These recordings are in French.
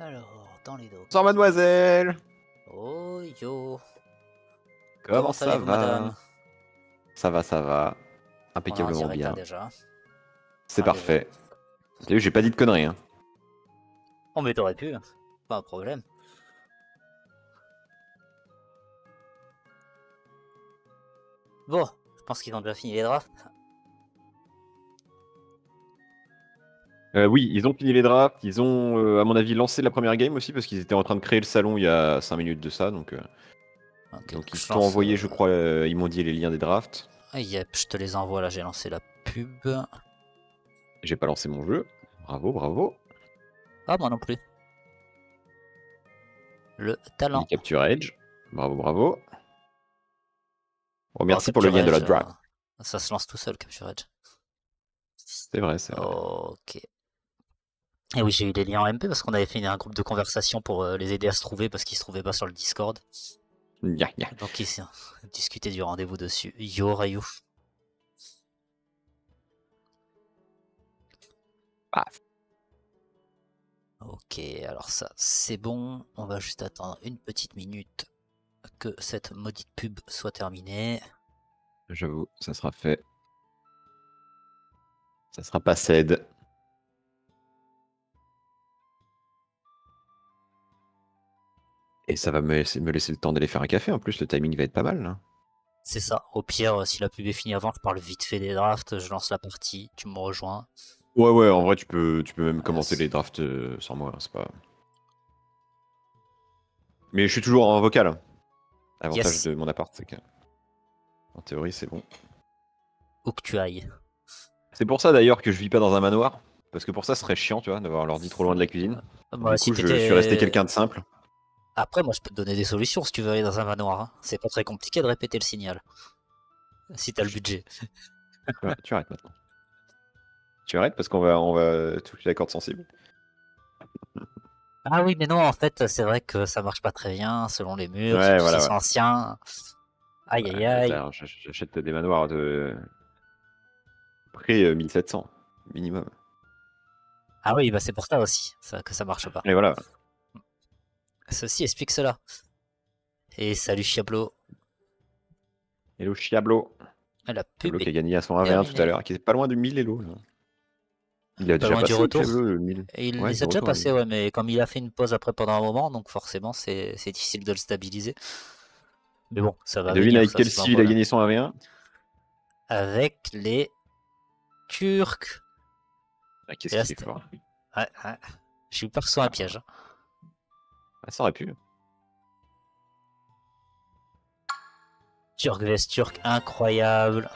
Alors, dans les dos. Sans mademoiselle Oh yo Comment, ça va Ça va, ça va. Impeccablement bien. C'est parfait. T'as vu, j'ai pas dit de conneries. Hein. Oh, mais t'aurais pu, hein. pas un problème. Bon, je pense qu'ils ont bien fini les drafts. Euh, oui, ils ont fini les drafts, ils ont, euh, à mon avis, lancé la première game aussi, parce qu'ils étaient en train de créer le salon il y a 5 minutes de ça. Donc, euh, ah, donc ils t'ont envoyé, je crois, ils m'ont dit les liens des drafts. Ah, yep, je te les envoie là, j'ai lancé la pub. J'ai pas lancé mon jeu. Bravo, bravo. Ah, moi non plus. Le talent. Capture Edge. Bravo, bravo. Oh, merci oh, pour le lien de la draft. Ça se lance tout seul, Capture Edge. C'est vrai, c'est vrai. Ok. Et oui, j'ai eu des liens en MP parce qu'on avait fait un groupe de conversation pour euh, les aider à se trouver parce qu'ils se trouvaient pas sur le Discord. Donc ils discuté du rendez-vous dessus. Yo Rayou. Ok, alors ça c'est bon. On va juste attendre une petite minute que cette maudite pub soit terminée. J'avoue, ça sera fait. Ça sera pas cède. Et ça va me laisser, le temps d'aller faire un café. En plus, le timing va être pas mal. Hein. C'est ça. Au pire, euh, si la pub est finie avant, je parle vite fait des drafts, je lance la partie, tu me rejoins. Ouais, ouais, en vrai, tu peux, tu peux même commencer les drafts euh, sans moi. Hein, c'est pas. Mais je suis toujours en vocal. Hein. Avantage de mon appart, c'est que. En théorie, c'est bon. Où que tu ailles. C'est pour ça d'ailleurs que je vis pas dans un manoir. Parce que pour ça, ce serait chiant, tu vois, d'avoir l'ordi trop loin de la cuisine. Bah, du je, suis resté quelqu'un de simple. Après, moi, je peux te donner des solutions si tu veux aller dans un manoir. Hein. C'est pas très compliqué de répéter le signal. Si t'as le budget. tu arrêtes maintenant. Tu arrêtes parce qu'on va, on va toucher la corde sensible. Ah oui, mais non, en fait, c'est vrai que ça marche pas très bien selon les murs, ouais, voilà, ouais. Aïe, aïe, aïe. Hein, j'achète des manoirs de près 1700 euh, minimum. Ah oui, bah c'est pour ça aussi ça, que ça marche pas. Mais voilà. Ceci explique cela. Et salut Chiablo. Hello Chiablo. Le ah, la pub Chiablo qui a gagné à son 1v1 tout à l'heure, qui est pas loin de 1000 Hello. Il a pas déjà passé du retour. le 1000. Et il ouais, déjà passé, ouais, mais comme il a fait une pause après pendant un moment, donc forcément c'est difficile de le stabiliser. Mais bon, ça va. Devine avec quel il a gagné son v 1 Avec les Turcs. Ah, Qu'est-ce qu'il est fort ouais, ouais. J'ai eu peur que ce soit un piège. Hein. Ah, ça aurait pu. Turk vs Turk, incroyable.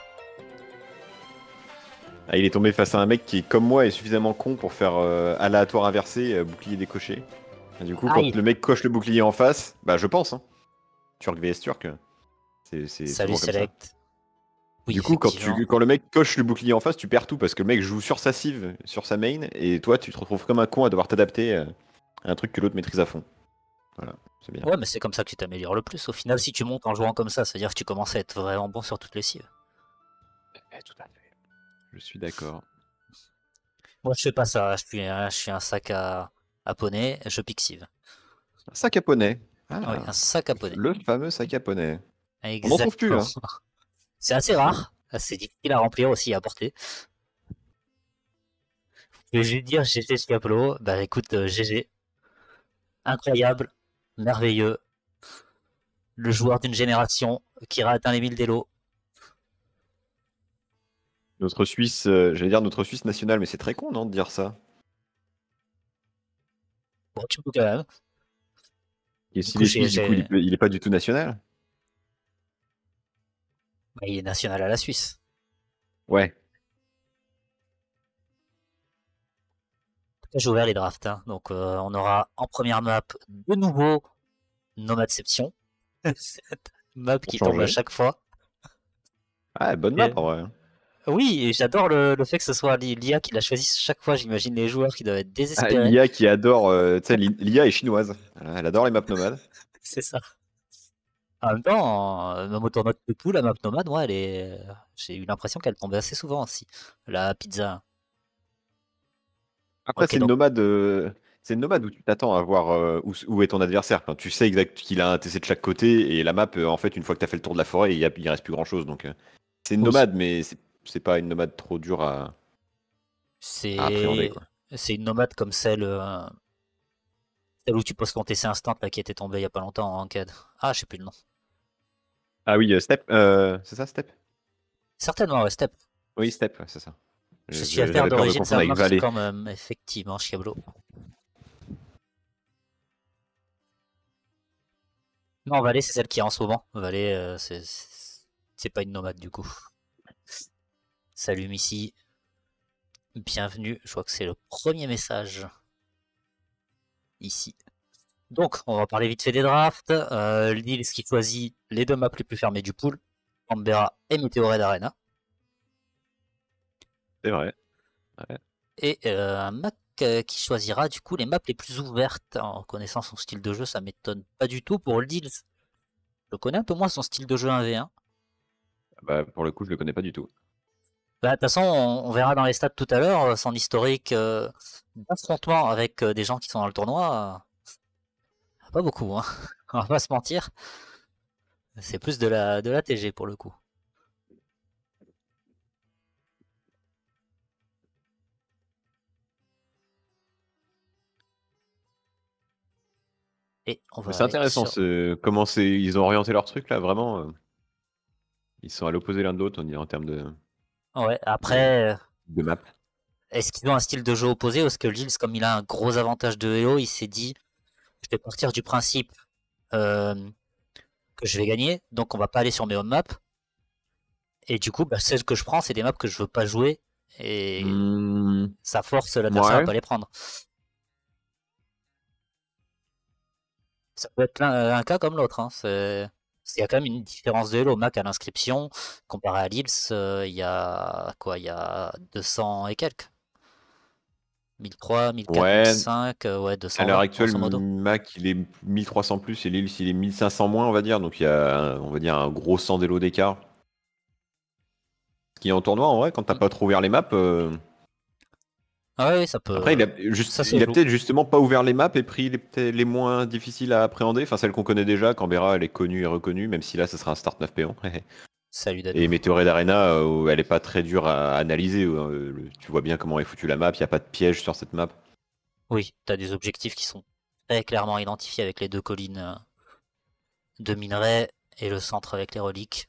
Ah, il est tombé face à un mec qui, comme moi, est suffisamment con pour faire euh, aléatoire inversé, euh, bouclier décoché. du coup, ah, quand le mec coche le bouclier en face, bah je pense. Hein. Turc vs Turk, C'est, Salut Select. Du coup, quand, tu, quand le mec coche le bouclier en face, tu perds tout parce que le mec joue sur sa cive, sur sa main, et toi, tu te retrouves comme un con à devoir t'adapter euh, à un truc que l'autre maîtrise à fond. Ouais, mais c'est comme ça que tu t'améliores le plus. Au final, si tu montes en jouant comme ça, c'est-à-dire que tu commences à être vraiment bon sur toutes les cibles. Eh, tout à fait. Je suis d'accord. Moi, je fais pas ça. Je suis, un sac à, poney, je pixive. Un sac à poney ah, un sac à poney. Le fameux sac à poney. Exactement. trouve plus. Hein. C'est assez rare. C'est difficile à remplir aussi, à porter. Je vais dire GG scaplo Bah écoute, GG. Euh, Incroyable merveilleux, le joueur d'une génération qui a atteint les 1000 délos. Notre Suisse, euh, j'allais dire notre Suisse nationale, mais c'est très con, non, de dire ça. Bon, tu peux quand du coup, il, n'est est pas du tout national bah, Il est national à la Suisse. Ouais, j'ai ouvert les drafts. Hein. Donc, euh, on aura en première map de nouveau Nomadception. Cette map qui tombe à chaque fois. bonne map, hein. Oui, et j'adore le, fait que ce soit l'IA qui la choisisse chaque fois. J'imagine les joueurs qui doivent être ah, désespérés. L'IA qui adore. Euh, l'IA est chinoise. Elle adore les maps nomades. C'est ça. En ah, euh, même temps, même de poule, la map nomade, moi, j'ai eu l'impression qu'elle tombait assez souvent aussi. La pizza. Après, euh, c'est une nomade. où tu t'attends à voir euh, où, est ton adversaire. tu sais exact qu'il a un TC de chaque côté et la map, euh, en fait, une fois que tu as fait le tour de la forêt, il ne reste plus grand chose. Donc, c'est une nomade, mais c'est pas une nomade trop dure à, c'est une nomade comme celle, celle où tu poses ton TC instant là, qui était tombé il y a pas longtemps en ranked. Ah, je sais plus le nom. Ah oui, Step, c'est ça, Step Certainement, Step. Oui, Step, c'est ça. Je, suis à terre d'origine marche quand même, effectivement, Chiablo. Non, Valais, c'est celle qui est en ce moment. Valais, euh, c'est pas une nomade du coup. Salut Missy. Bienvenue. Je crois que c'est le premier message. Ici. Donc, on va parler vite fait des drafts. Euh, ce qui choisit les deux maps les plus fermées du pool. Ambera et Meteorhead Arena. C'est vrai. Et euh, un Mac euh, qui choisira du coup les maps les plus ouvertes. En connaissant son style de jeu, ça m'étonne pas du tout pour le Deals, Je connais un peu moins son style de jeu 1v1. Ah bah, pour le coup, je le connais pas du tout. Bah, de toute façon, on, verra dans les stats tout à l'heure euh, son historique d'affrontement avec des gens qui sont dans le tournoi. pas beaucoup, hein. on va pas se mentir. C'est plus de la, de la TG pour le coup. C'est intéressant, comment ils ont orienté leur truc là, vraiment. Euh, ils sont à l'opposé l'un de l'autre, on dirait en termes de. Après. Euh, map. Est-ce qu'ils ont un style de jeu opposé ou est-ce que Jills, comme il a un gros avantage de EO, il s'est dit, je vais partir du principe euh, que je vais gagner, donc on va pas aller sur mes home maps. Et du coup, bah, celles que je prends, c'est des maps que je veux pas jouer et mmh. ça force l'adversaire ouais. à pas les prendre. Ça peut être un, cas comme l'autre. Hein. Il y a quand même une différence de lots. Mac à l'inscription, comparé à Lils, euh, il y a quoi Il y a 200 et quelques. 1003, 1004, ouais. 200. Euh, à l'heure actuelle, Mac, il est 1300 plus et Lils, il est 1500 moins, on va dire. Donc il y a, on va dire, un gros 100 d'élo d'écart. Ce qui est en tournoi, en vrai, quand t'as mm. pas trop ouvert les maps. Euh, ah ça peut. Après, il a, euh, juste, ça, peut-être justement pas ouvert les maps et pris les, les moins difficiles à appréhender. Enfin, celles qu'on connaît déjà, Canberra, elle est connue et reconnue, même si là, ça sera un start 9 péon. Salut David. Et Meteorite d'Arena euh, elle est pas très dure à analyser. Euh, tu vois bien comment est foutue la map, il n'y a pas de piège sur cette map. Oui, tu as des objectifs qui sont très clairement identifiés avec les deux collines de minerais et le centre avec les reliques.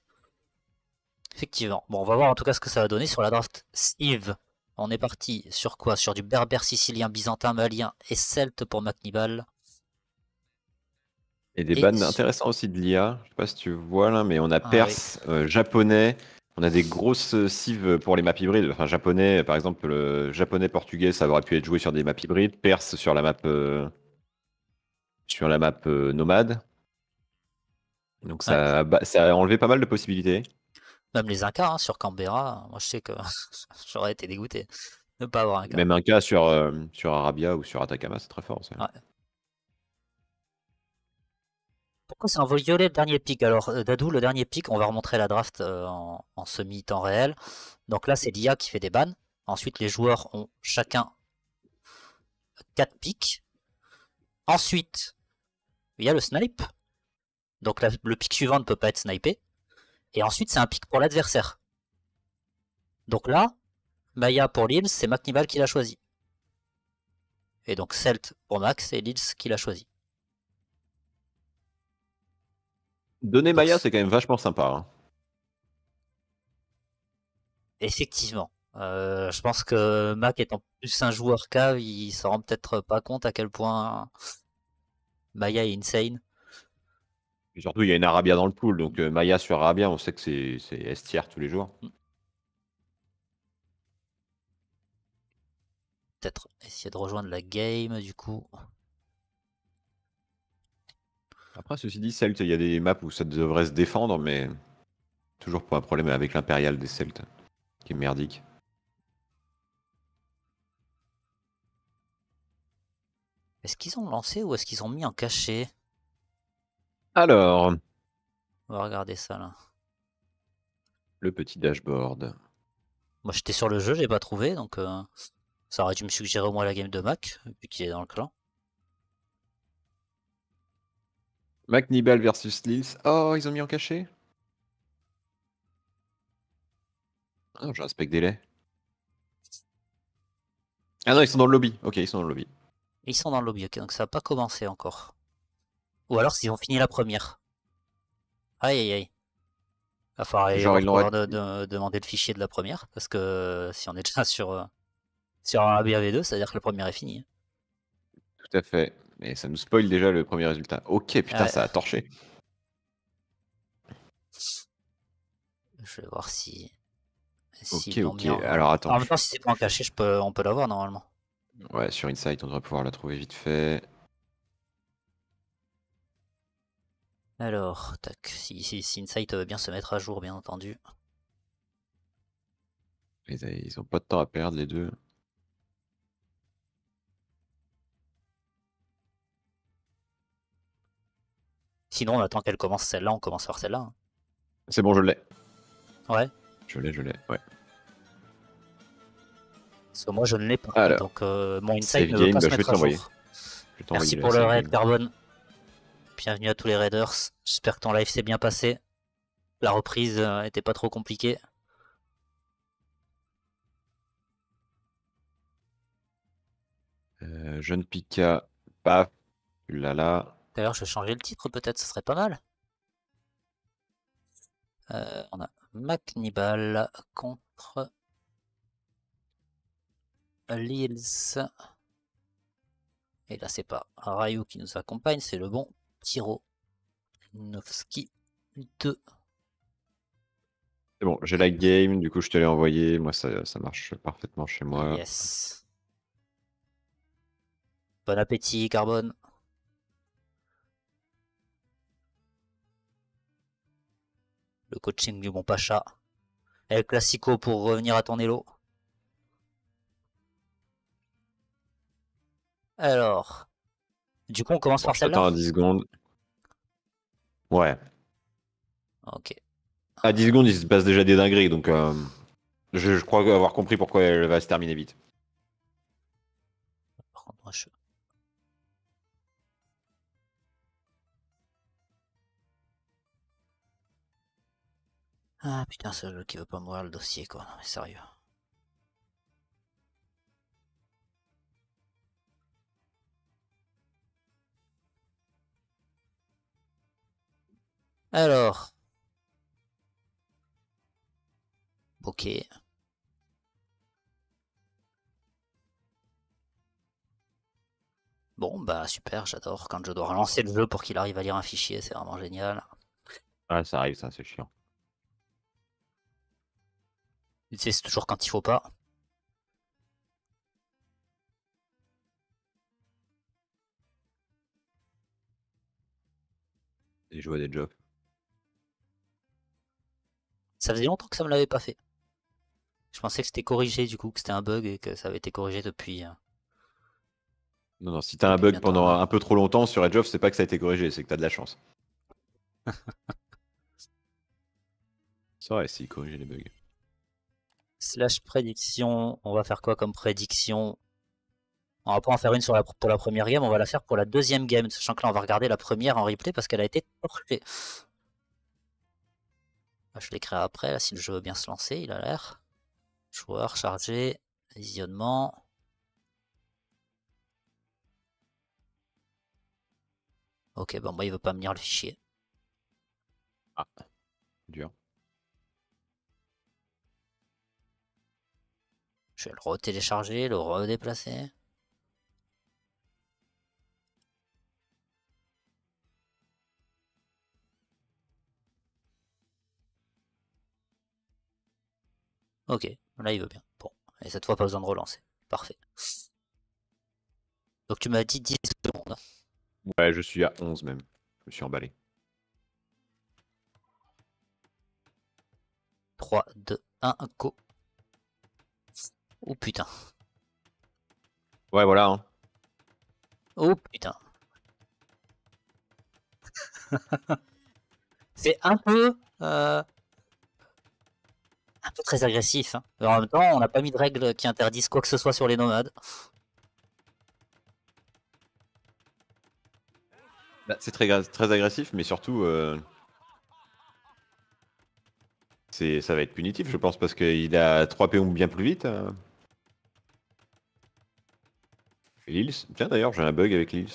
Effectivement. Bon, on va voir en tout cas ce que ça va donner sur la draft Steve. On est parti sur quoi Sur du berbère sicilien, byzantin, malien et celte pour Macnibal. Et des aussi de l'IA. Je sais pas si tu vois là, mais on a ah perse, euh, japonais. On a des grosses euh, cives pour les maps hybrides. Enfin, japonais, par exemple, le japonais, portugais, ça aurait pu être joué sur des maps hybrides. Perse sur la map, euh, sur la map nomade. Donc ça, ça a enlevé pas mal de possibilités. Même les Incas hein, sur Canberra, moi je sais que j'aurais été dégoûté de ne pas avoir un cas. Même un cas sur, euh, sur Arabia ou sur Atacama, c'est très fort. Ça. Pourquoi c'est un violet le dernier pic Alors, euh, Dadou, le dernier pic, on va remontrer la draft euh, en, semi-temps réel. Donc là, c'est l'IA qui fait des bans. Ensuite, les joueurs ont chacun 4 pics. Ensuite, il y a le snipe. Donc le pic suivant ne peut pas être snipé. Et ensuite, c'est un pic pour l'adversaire. Donc là, Maya pour Lils, c'est McNibal qui l'a choisi. Et donc Celt pour Max, c'est Lils qui l'a choisi. Donner Maya, c'est quand même vachement sympa. Hein. Effectivement. Euh, je pense que Mac étant plus un joueur cave, il s'en rend peut-être pas compte à quel point Maya est insane. Et surtout, il y a une Arabia dans le pool, donc euh, Maya sur Arabia, on sait que c'est, c'est tous les jours. Mm. Peut-être essayer de rejoindre la game, du coup. Après, ceci dit, Celt, il y a des maps où ça devrait se défendre, mais toujours pas un problème avec l'impérial des Celtes, qui est merdique. Est-ce qu'ils ont lancé ou est-ce qu'ils ont mis en cachet alors. On va regarder ça là. Le petit dashboard. Moi j'étais sur le jeu, j'ai pas trouvé, donc euh, ça aurait dû me suggérer au moins la game de Mac, vu qu'il est dans le clan. Mac Nibel versus Lils. Oh, ils ont mis en cachet ah, je respecte délai. Ah non, ils sont dans le lobby. Ok, ils sont dans le lobby. Ils sont dans le lobby, ok, donc ça n'a pas commencé encore. Ou alors s'ils ont fini la première. Aïe aïe aïe. Il va falloir de, demander le fichier de la première, parce que euh, si on est déjà sur, euh, sur un ABAV2, c'est-à-dire que la première est finie. Tout à fait. Mais ça nous spoil déjà le premier résultat. Ok, putain, ça a torché. Je vais voir si. si ok, ok. Alors attends. En même temps, si c'est pas en caché, je peux... on peut l'avoir normalement. Ouais, sur Insight, on devrait pouvoir la trouver vite fait. Alors, tac, si, Insight veut bien se mettre à jour, bien entendu. Ils, n'ont ont pas de temps à perdre, les deux. Sinon, on attend qu'elle commence celle-là, on commence par celle-là. Hein. C'est bon, je l'ai. Ouais. Je l'ai, je l'ai, ouais. moi, je ne l'ai pas. donc, euh, mon Insight ne veut pas bah, se mettre à jour. Merci pour le raid, Carbone. Bienvenue à tous les Raiders. J'espère que ton live s'est bien passé. La reprise n'était euh, pas trop compliquée. Euh, jeune Pika, paf, lala. D'ailleurs, je vais changer le titre peut-être, ce serait pas mal. Euh, on a Macnibal contre Lils. Et là, c'est pas Rayou qui nous accompagne, c'est le bon Novski 2. C'est bon, j'ai la game, du coup je te l'ai envoyé, moi ça, marche parfaitement chez moi. Yes. Bon appétit, Carbone. Le coaching du bon Pacha. El Classico pour revenir à ton élo. Alors, du coup, on commence par celle-là. 10 secondes. Ouais. Ok. À 10 secondes, il se passe déjà des dingueries, donc euh, je, crois avoir compris pourquoi elle va se terminer vite. Ah putain, c'est le jeu qui veut pas mourir le dossier, quoi. Non mais sérieux. Alors. Ok. Bon, bah super, j'adore quand je dois relancer le jeu pour qu'il arrive à lire un fichier, c'est vraiment génial. Ah, ça arrive, ça, c'est chiant. Tu sais, c'est toujours quand il faut pas. Et jouer à des jobs. Ça faisait longtemps que ça me l'avait pas fait. Je pensais que c'était corrigé du coup, que c'était un bug et que ça avait été corrigé depuis. Euh. Non, non, si t'as un bug pendant hein. un peu trop longtemps sur Edge of, c'est pas que ça a été corrigé, c'est que t'as de la chance. ça essayer de corriger les bugs. Slash prédiction, on va faire quoi comme prédiction On va pas en faire une pour la première game, on va la faire pour la deuxième game, sachant que là on va regarder la première en replay parce qu'elle a été torchée. Ah, je l'écris après, là, si le jeu veut bien se lancer, il a l'air. Joueur chargé, visionnement. Ok, bon, moi bah, il veut pas me lire le fichier. Ah, dur. Je vais le retélécharger, le redéplacer. Ok, là il veut bien. Bon, et cette fois pas besoin de relancer. Parfait. Donc tu m'as dit 10 secondes. Ouais, je suis à 11 même. Je me suis emballé. 3, 2, 1, go. Oh putain. Ouais, voilà. Hein. Oh putain. C'est un peu... Euh, très agressif. Hein. en même temps, on n'a pas mis de règles qui interdisent quoi que ce soit sur les nomades. Bah, c'est très, très agressif, mais surtout, euh, c'est ça va être punitif, je pense, parce qu'il a 3 P.O. bien plus vite. Euh. Lils Tiens, d'ailleurs, j'ai un bug avec Lils.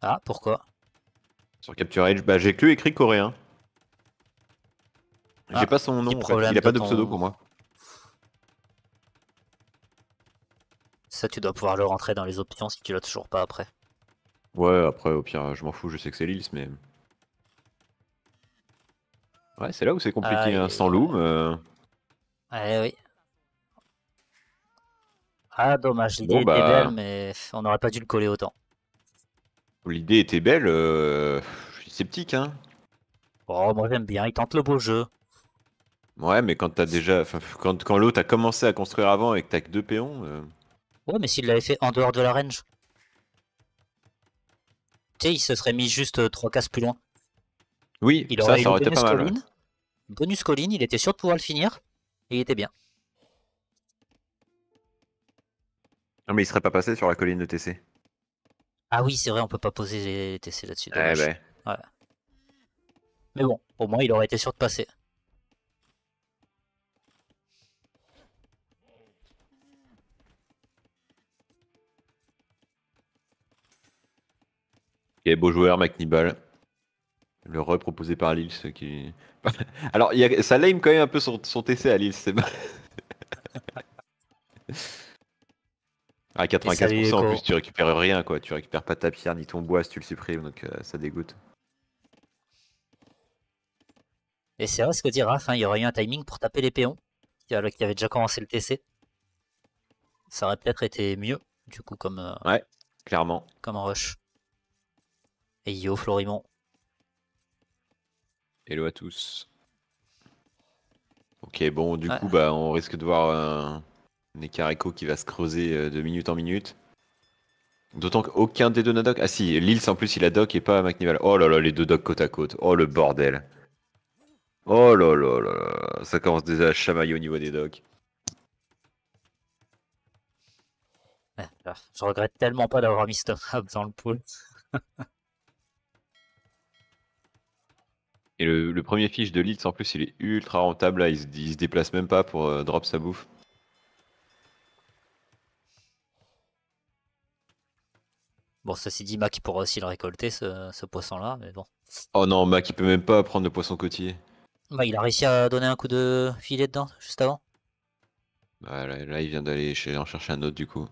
Ah, pourquoi Sur Capture Edge, bah, j'ai que écrit coréen. J'ai ah, pas son nom, il a pas de pseudo pour moi. Ça, tu dois pouvoir le rentrer dans les options si tu l'as toujours pas après. Ouais, après, au pire, je m'en fous, je sais que c'est l'ILS, mais. Ouais, c'est là où c'est compliqué, hein, sans loom. Euh. oui. Ah, dommage, l'idée était bah. belle, mais on n'aurait pas dû le coller autant. L'idée était belle, je euh, suis sceptique, hein. Oh, moi j'aime bien, il tente le beau jeu. Ouais, mais quand t'as déjà. Quand, l'autre a commencé à construire avant et que t'as que deux péons. Euh. Ouais, mais s'il l'avait fait en dehors de la range. Tu sais, il se serait mis juste euh, trois cases plus loin. Oui, il aurait ça, ça aurait été pas Colline. Bonus colline, il était sûr de pouvoir le finir. Et il était bien. Non, mais il serait pas passé sur la colline de TC. Ah oui, c'est vrai, on peut pas poser les TC là-dessus. Eh ben. ouais. Mais bon, au moins il aurait été sûr de passer. Et beau joueur, McNibal. Le reproposé proposé par Lils qui. Alors, ça lame quand même un peu son, TC à Lils, c'est À 95% ah, en plus, tu récupères rien quoi. Tu récupères pas ta pierre ni ton bois si tu le supprimes, donc euh, ça dégoûte. Et c'est vrai ce que dit Raph, hein, il y aurait eu un timing pour taper les péons, qui avait déjà commencé le TC. Ça aurait peut-être été mieux, du coup, comme. Euh, ouais, clairement. Comme un rush yo Florimond. Hello à tous. Ok, bon, du ah. coup, bah, on risque de voir un, écart écho qui va se creuser euh, de minute en minute. D'autant qu'aucun des deux n'a doc. Ah si, Lils en plus il a doc et pas McNival. Oh là là, les deux docs côte à côte. Oh le bordel. Oh là là là, ça commence déjà à chamailler au niveau des docks ah, Je regrette tellement pas d'avoir mis Hub dans le pool. Et le, premier fiche de Litz en plus, il est ultra rentable là, il se, déplace même pas pour euh, drop sa bouffe. Bon, ceci dit, Mac il pourra aussi le récolter, ce, poisson-là, mais bon. Oh non, Mac il peut même pas prendre le poisson côtier. Bah, il a réussi à donner un coup de filet dedans, juste avant. Bah, là, il vient d'aller en chercher un autre, du coup.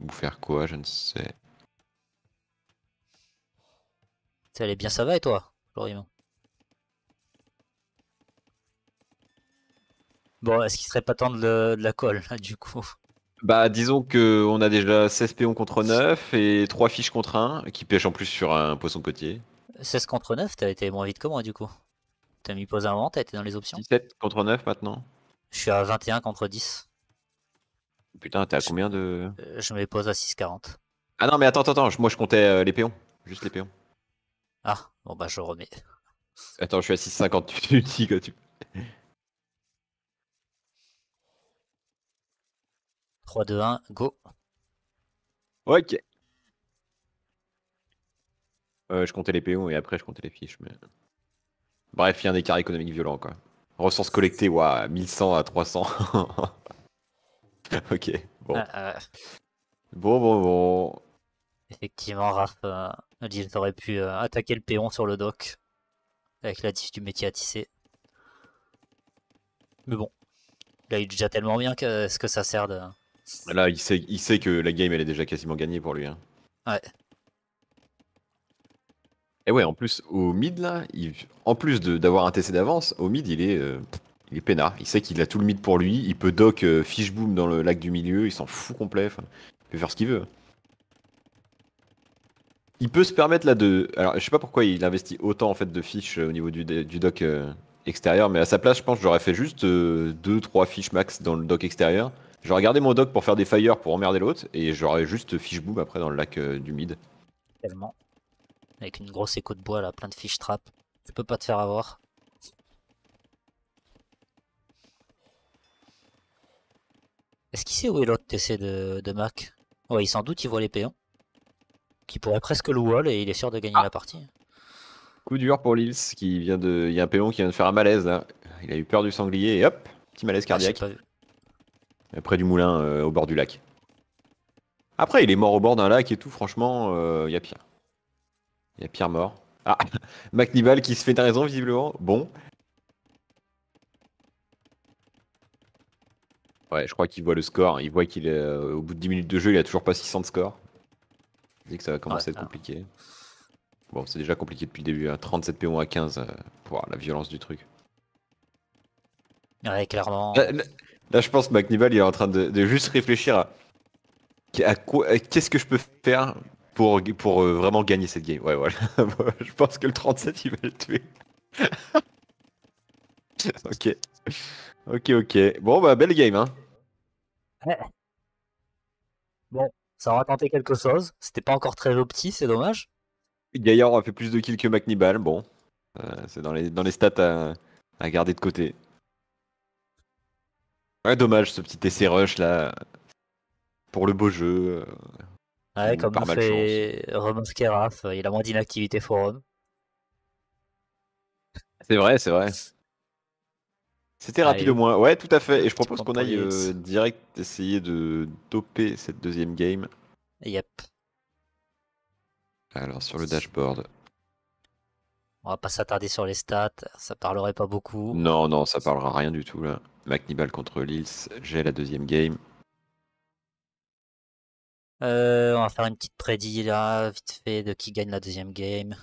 Ou faire quoi, je ne sais. Ça allait bien, ça va, et toi Bon, est-ce qu'il serait pas temps de, la colle, du coup Bah, disons qu'on a déjà 16 péons contre 9 et 3 fiches contre 1, qui pêchent en plus sur un poisson côtier. 16 contre 9, t'as été moins vite que moi, du coup. T'as mis pause avant, t'as été dans les options 7 contre 9 maintenant. Je suis à 21 contre 10. Putain, t'es à combien de. Euh, je me pose à 6,40. Ah non, mais attends, attends, attends, moi je comptais euh, les péons. Juste les péons. Ah, bon bah je remets. Attends, je suis à 6,50, tu quand tu... 3, 2, 1, go. Ok. Euh, je comptais les PO et après je comptais les fiches. Mais... Bref, il y a un écart économique violent quoi. Ressources collectées, waouh, 1100 à 300. ok, bon. Ah, bon, bon, bon. Effectivement, Raph, euh, ils aurait pu euh, attaquer le péon sur le dock. Avec la diff du métier à tisser. Mais bon. Là, il est déjà tellement bien que ce que ça sert de. Là, il sait, il sait que la game, elle est déjà quasiment gagnée pour lui. Hein. Ouais. Et ouais, en plus, au mid, là, en plus d'avoir un TC d'avance, au mid, il est, euh, il est peinard. Il sait qu'il a tout le mid pour lui. Il peut dock euh, fish boom dans le lac du milieu. Il s'en fout complet. il peut faire ce qu'il veut. Il peut se permettre là de. Alors, je sais pas pourquoi il investit autant en fait de fiches euh, au niveau du, dock doc euh, extérieur, mais à sa place, je pense j'aurais fait juste 2-3 euh, fiches max dans le doc extérieur. J'aurais gardé mon doc pour faire des fire pour emmerder l'autre, et j'aurais juste fiche boom après dans le lac du mid. Tellement. Avec une grosse écho de bois là, plein de fiches trap. Tu peux pas te faire avoir. Est-ce qu'il sait où est l'autre TC de, Mac Ouais, sans doute, il voit les pions qui pourrait presque le wall et il est sûr de gagner ah. la partie. Coup dur pour Lils qui vient de. Il y a un péon qui vient de faire un malaise là. Hein. Il a eu peur du sanglier et hop, petit malaise ah, cardiaque. Après Près du moulin euh, au bord du lac. Après, il est mort au bord d'un lac et tout, franchement, il euh, y a Pierre. Il y a pire mort. Ah, McNibal qui se fait une raison visiblement. Bon. Ouais, je crois qu'il voit le score. Hein. Il voit qu'il euh, au bout de 10 minutes de jeu, il a toujours pas 600 de score dit que ça va commencer à être compliqué. Bon, c'est déjà compliqué depuis le début. Hein. 37 PO à 15 euh, pour la violence du truc. Ouais, clairement. Là, je pense que McNibal il est en train de, juste réfléchir à, qu'est-ce que je peux faire pour, pour euh, vraiment gagner cette game. Ouais, voilà. je pense que le 37 il va le tuer. ok. Ok, ok. Bon, bah, belle game, hein. Bon. Ça aura tenté quelque chose. C'était pas encore très opti, c'est dommage. Gaillard a fait plus de kills que McNibal, bon. Euh, c'est dans les, dans les stats à, à garder de côté. Ouais, dommage ce petit essai rush là. Pour le beau jeu. Euh, ouais, comme on fait Roman Keraf, euh, il a moins d'inactivité forum. C'est vrai, c'est vrai. C'était rapide au moins. Ouais, tout à fait. Et je propose qu'on aille euh, direct essayer de doper cette deuxième game. Yep. Alors, sur le dashboard. On va pas s'attarder sur les stats, ça parlerait pas beaucoup. Non, non, ça parlera rien du tout là. Macnibal contre Lils, j'ai la deuxième game. Euh, on va faire une petite prédit là, vite fait, de qui gagne la deuxième game.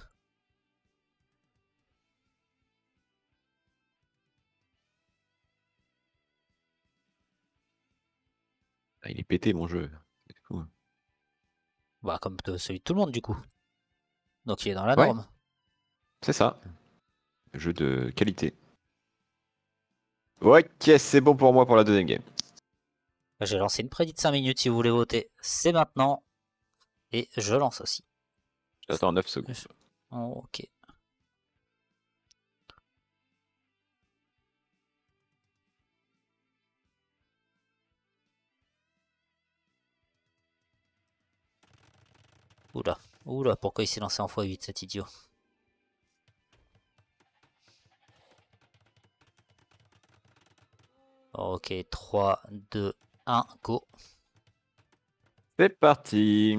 Ah, il est pété mon jeu. C'est hein. bah, comme celui de tout le monde, du coup. Donc, il est dans la norme. C'est ça. Jeu de qualité. Ok, c'est bon pour moi pour la deuxième game. Bah, j'ai lancé une prédit de 5 minutes. Si vous voulez voter, c'est maintenant. Et je lance aussi. J'attends 9 secondes. ok. Oula, oula, pourquoi il s'est lancé en x8 cet idiot Ok, 3, 2, 1, go. C'est parti.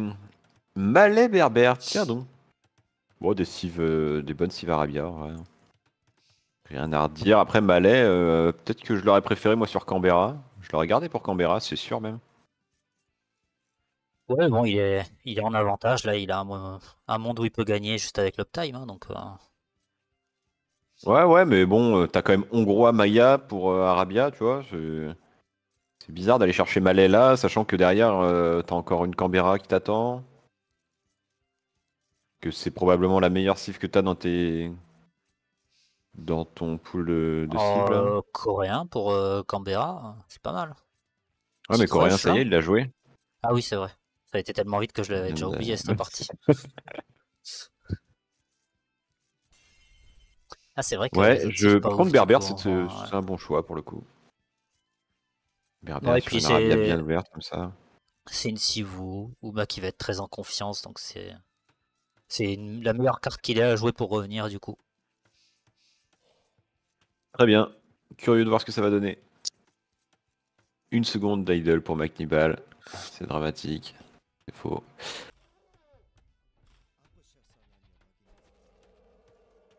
Malais berbère, tiens donc. Bon, des euh, des bonnes cives Rien à redire. Après, Malais, euh, peut-être que je l'aurais préféré moi sur Canberra. Je l'aurais gardé pour Canberra, c'est sûr même bon, il est, il est en avantage. Là, il a un, monde où il peut gagner juste avec l'uptime. Hein, donc. Euh. Ouais, ouais, mais bon, euh, t'as quand même Hongrois, Maya pour euh, Arabia, tu vois. C'est bizarre d'aller chercher Malais là, sachant que derrière, t'as encore une Canberra qui t'attend. Que c'est probablement la meilleure cible que t'as dans tes. Dans ton pool de, hein. coréen pour Canberra, c'est pas mal. Ouais, mais Coréen, ça y est, il l'a joué. Ah oui, c'est vrai. Ça a été tellement vite que je l'avais déjà oublié euh, cette partie. ah, c'est vrai que. Ouais, je... par contre, Berber, c'est hein, un bon choix pour le coup. Berber, puis bien, bien ouverte comme ça. C'est une Sivu, Uma qui va être très en confiance, donc c'est. C'est la meilleure carte qu'il a à jouer pour revenir du coup. Très bien. Curieux de voir ce que ça va donner. Une seconde d'idle pour McNibal. C'est dramatique. C'est faux.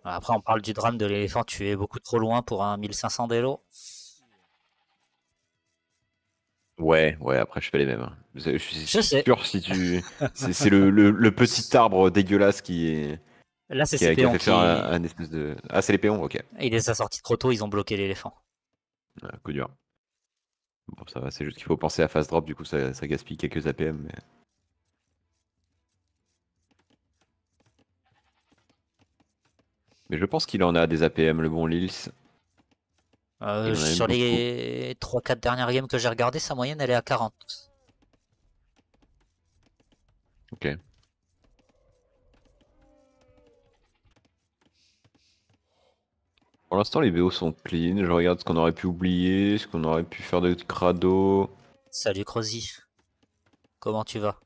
Après, on parle du drame de l'éléphant es beaucoup trop loin pour un 1500 d'élo. Ouais, ouais, après je fais les mêmes. Hein. Je, suis si tu. C'est le, petit arbre dégueulasse qui est. Là, c'est ses Un, Ah, c'est les péons, ok. Il est sa sortis trop tôt, ils ont bloqué l'éléphant. coup dur. Bon, ça va, c'est juste qu'il faut penser à fast drop, du coup, ça, ça gaspille quelques APM. Mais... Mais je pense qu'il en a des APM, le bon Lils. Euh, sur les 3-4 dernières games que j'ai regardé, sa moyenne elle est à 40. Ok. Pour l'instant, les BO sont clean. Je regarde ce qu'on aurait pu oublier, ce qu'on aurait pu faire de crado. Salut Crozy. Comment tu vas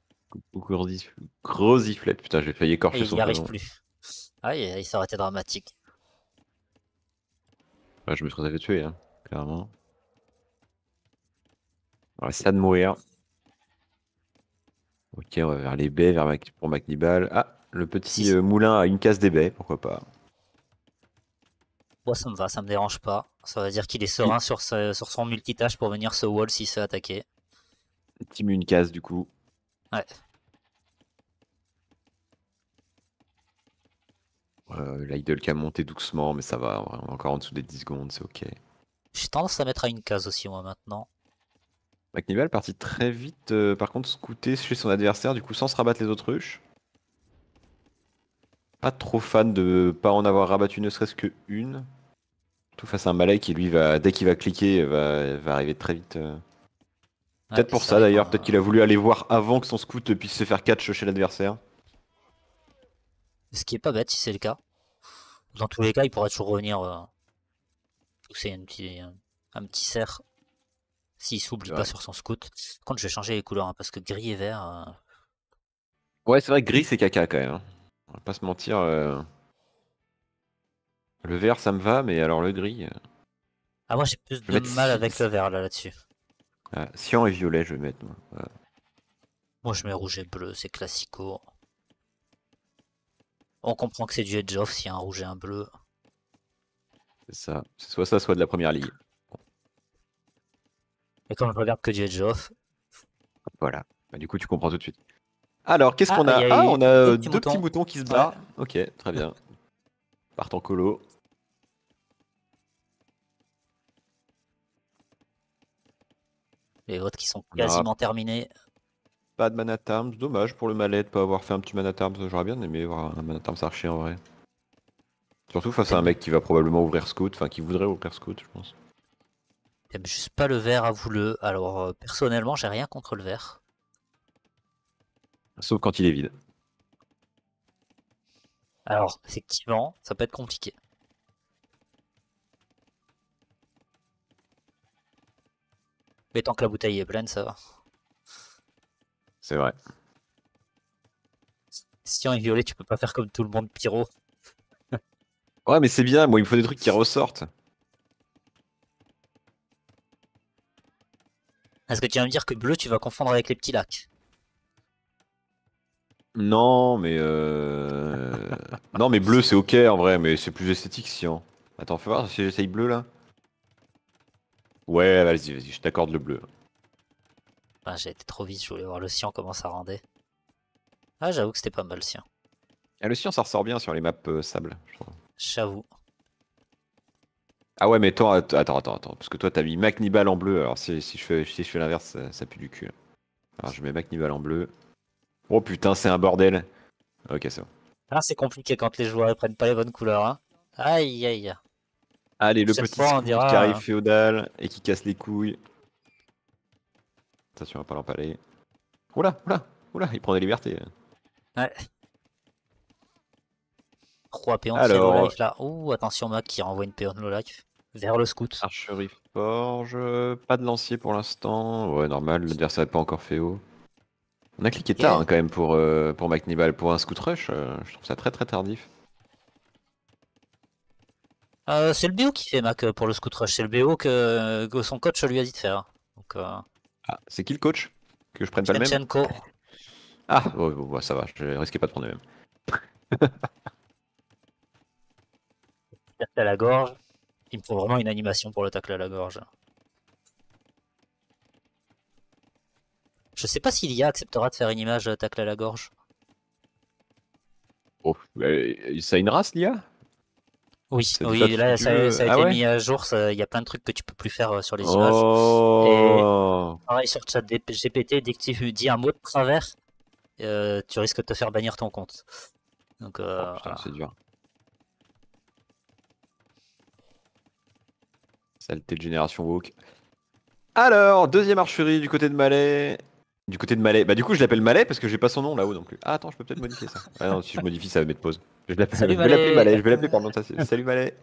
Coucou Flet, Putain, j'ai failli écorcher son Il ah il s'aurait été dramatique. je me serais fait tuer, hein, clairement. va ça de mourir. Ok, on va vers les baies, vers pour Macnibal. Ah, le petit euh, moulin à une case des baies, pourquoi pas. Moi, ça me va, ça me dérange pas. Ça veut dire qu'il est serein sur, son multitâche pour venir se wall s'il se fait attaquer. Team une case, du coup. Ouais. Euh, L'idol qui a monté doucement, mais ça va, encore en dessous des 10 secondes, c'est ok. J'ai tendance à mettre à une case aussi, moi, maintenant. McNivel parti très vite, euh, par contre, scouter chez son adversaire, du coup, sans se rabattre les autruches. Pas trop fan de pas en avoir rabattu ne serait-ce que une. Tout face à un malais qui, lui, va, dès qu'il va cliquer, va, va, arriver très vite. Euh. Peut-être pour ça, d'ailleurs, hein. peut-être qu'il a voulu aller voir avant que son scout puisse se faire catch chez l'adversaire. Ce qui est pas bête si c'est le cas. Dans tous les cas, il pourra toujours revenir euh, un petit, un cerf s'il s'oublie pas sur son scout. quand contre, je vais changer les couleurs hein, parce que gris et vert. Euh, ouais, c'est vrai que gris c'est caca quand même. Hein. On va pas se mentir. Euh, le vert ça me va, mais alors le gris. Euh, ah, moi j'ai plus de mal avec le vert là là-dessus. si ah, cyan et violet, je vais mettre moi. Moi je mets rouge et bleu, c'est classico. On comprend que c'est du edge off s'il y a un rouge et un bleu. C'est ça. C'est soit ça, soit de la première ligne. Et quand je regarde que du edge off. Voilà. Bah, du coup, tu comprends tout de suite. Alors, qu'est-ce ah, qu'on a, Ah, on a euh, deux, petits, moutons. qui se battent. Ok, très bien. Part en colo. Les autres qui sont quasiment terminés. Pas de Manatarms, dommage pour le mallet de pas avoir fait un petit Manatarms, j'aurais bien aimé voir un Manatarms archer en vrai. Surtout face à un mec qui va probablement ouvrir scout, enfin qui voudrait ouvrir scout je pense. juste pas le vert, à le Alors euh, personnellement j'ai rien contre le verre. Sauf quand il est vide. Alors effectivement, ça peut être compliqué. Mais tant que la bouteille est pleine, ça va. C'est vrai. Si on est violet, tu peux pas faire comme tout le monde pyro. ouais, mais c'est bien, moi il me faut des trucs qui ressortent. Est-ce que tu vas me dire que bleu, tu vas confondre avec les petits lacs Non, mais euh... non, mais bleu, c'est ok en vrai, mais c'est plus esthétique si hein. Attends, fais voir si j'essaye bleu là. Ouais, vas-y, vas-y, je t'accorde le bleu. Ah, j'ai été trop vite, je voulais voir le sien comment ça rendait. Ah, j'avoue que c'était pas mal le sien. Ah, le sien, ça ressort bien sur les maps euh, sable, J'avoue. Ah ouais, mais toi, attends, attends, attends, parce que toi, t'as mis Macnibal en bleu, alors si, je fais, je fais l'inverse, ça, pue du cul. Alors je mets Macnibal en bleu. Oh putain, c'est un bordel. Ok, c'est bon. Ah, c'est compliqué quand les joueurs prennent pas les bonnes couleurs. Hein. Aïe, aïe. Allez, le petit qui arrive féodal et qui casse les couilles. Attention à pas l'empaler. Oula, oula, oula, il prend des libertés. Ouais. 3 péons life là. Ouh, attention Mac qui renvoie une péon de low life vers le scout. Archerie forge, pas de lancier pour l'instant. Ouais, normal, l'adversaire n'a pas encore fait haut. On a cliqué tard hein, quand même pour, Mac euh, pour Pour un scout rush, euh, je trouve ça très très tardif. Euh, c'est le BO qui fait Mac pour le scout rush. C'est le BO que, son coach lui a dit de faire. Donc, ah, c'est qui le coach Que je prenne pas le même Ah, oh, oh, oh, ça va, je risquais pas de prendre le même. à la gorge. Il me faut vraiment une animation pour le tacle à la gorge. Je sais pas si l'IA acceptera de faire une image euh, tacle à la gorge. Oh, euh, ça a une race l'IA oui, là, ça, a ah été mis à jour. Il y a plein de trucs que tu peux plus faire euh, sur les oh. images. Et, pareil, sur GPT, dès que tu dis un mot de travers, euh, tu risques de te faire bannir ton compte. Donc, euh, oh, c'est dur. Saleté de génération woke. Alors, deuxième archerie du côté de Malais. Du côté de Malais. Bah, du coup, je l'appelle Malais parce que j'ai pas son nom là-haut non plus. Ah, attends, je peux peut-être modifier ça. Ah non, si je modifie, ça va mettre pause. Je, vais l'appeler Malais. Je vais l'appeler, pardon. Ça, Salut Malais.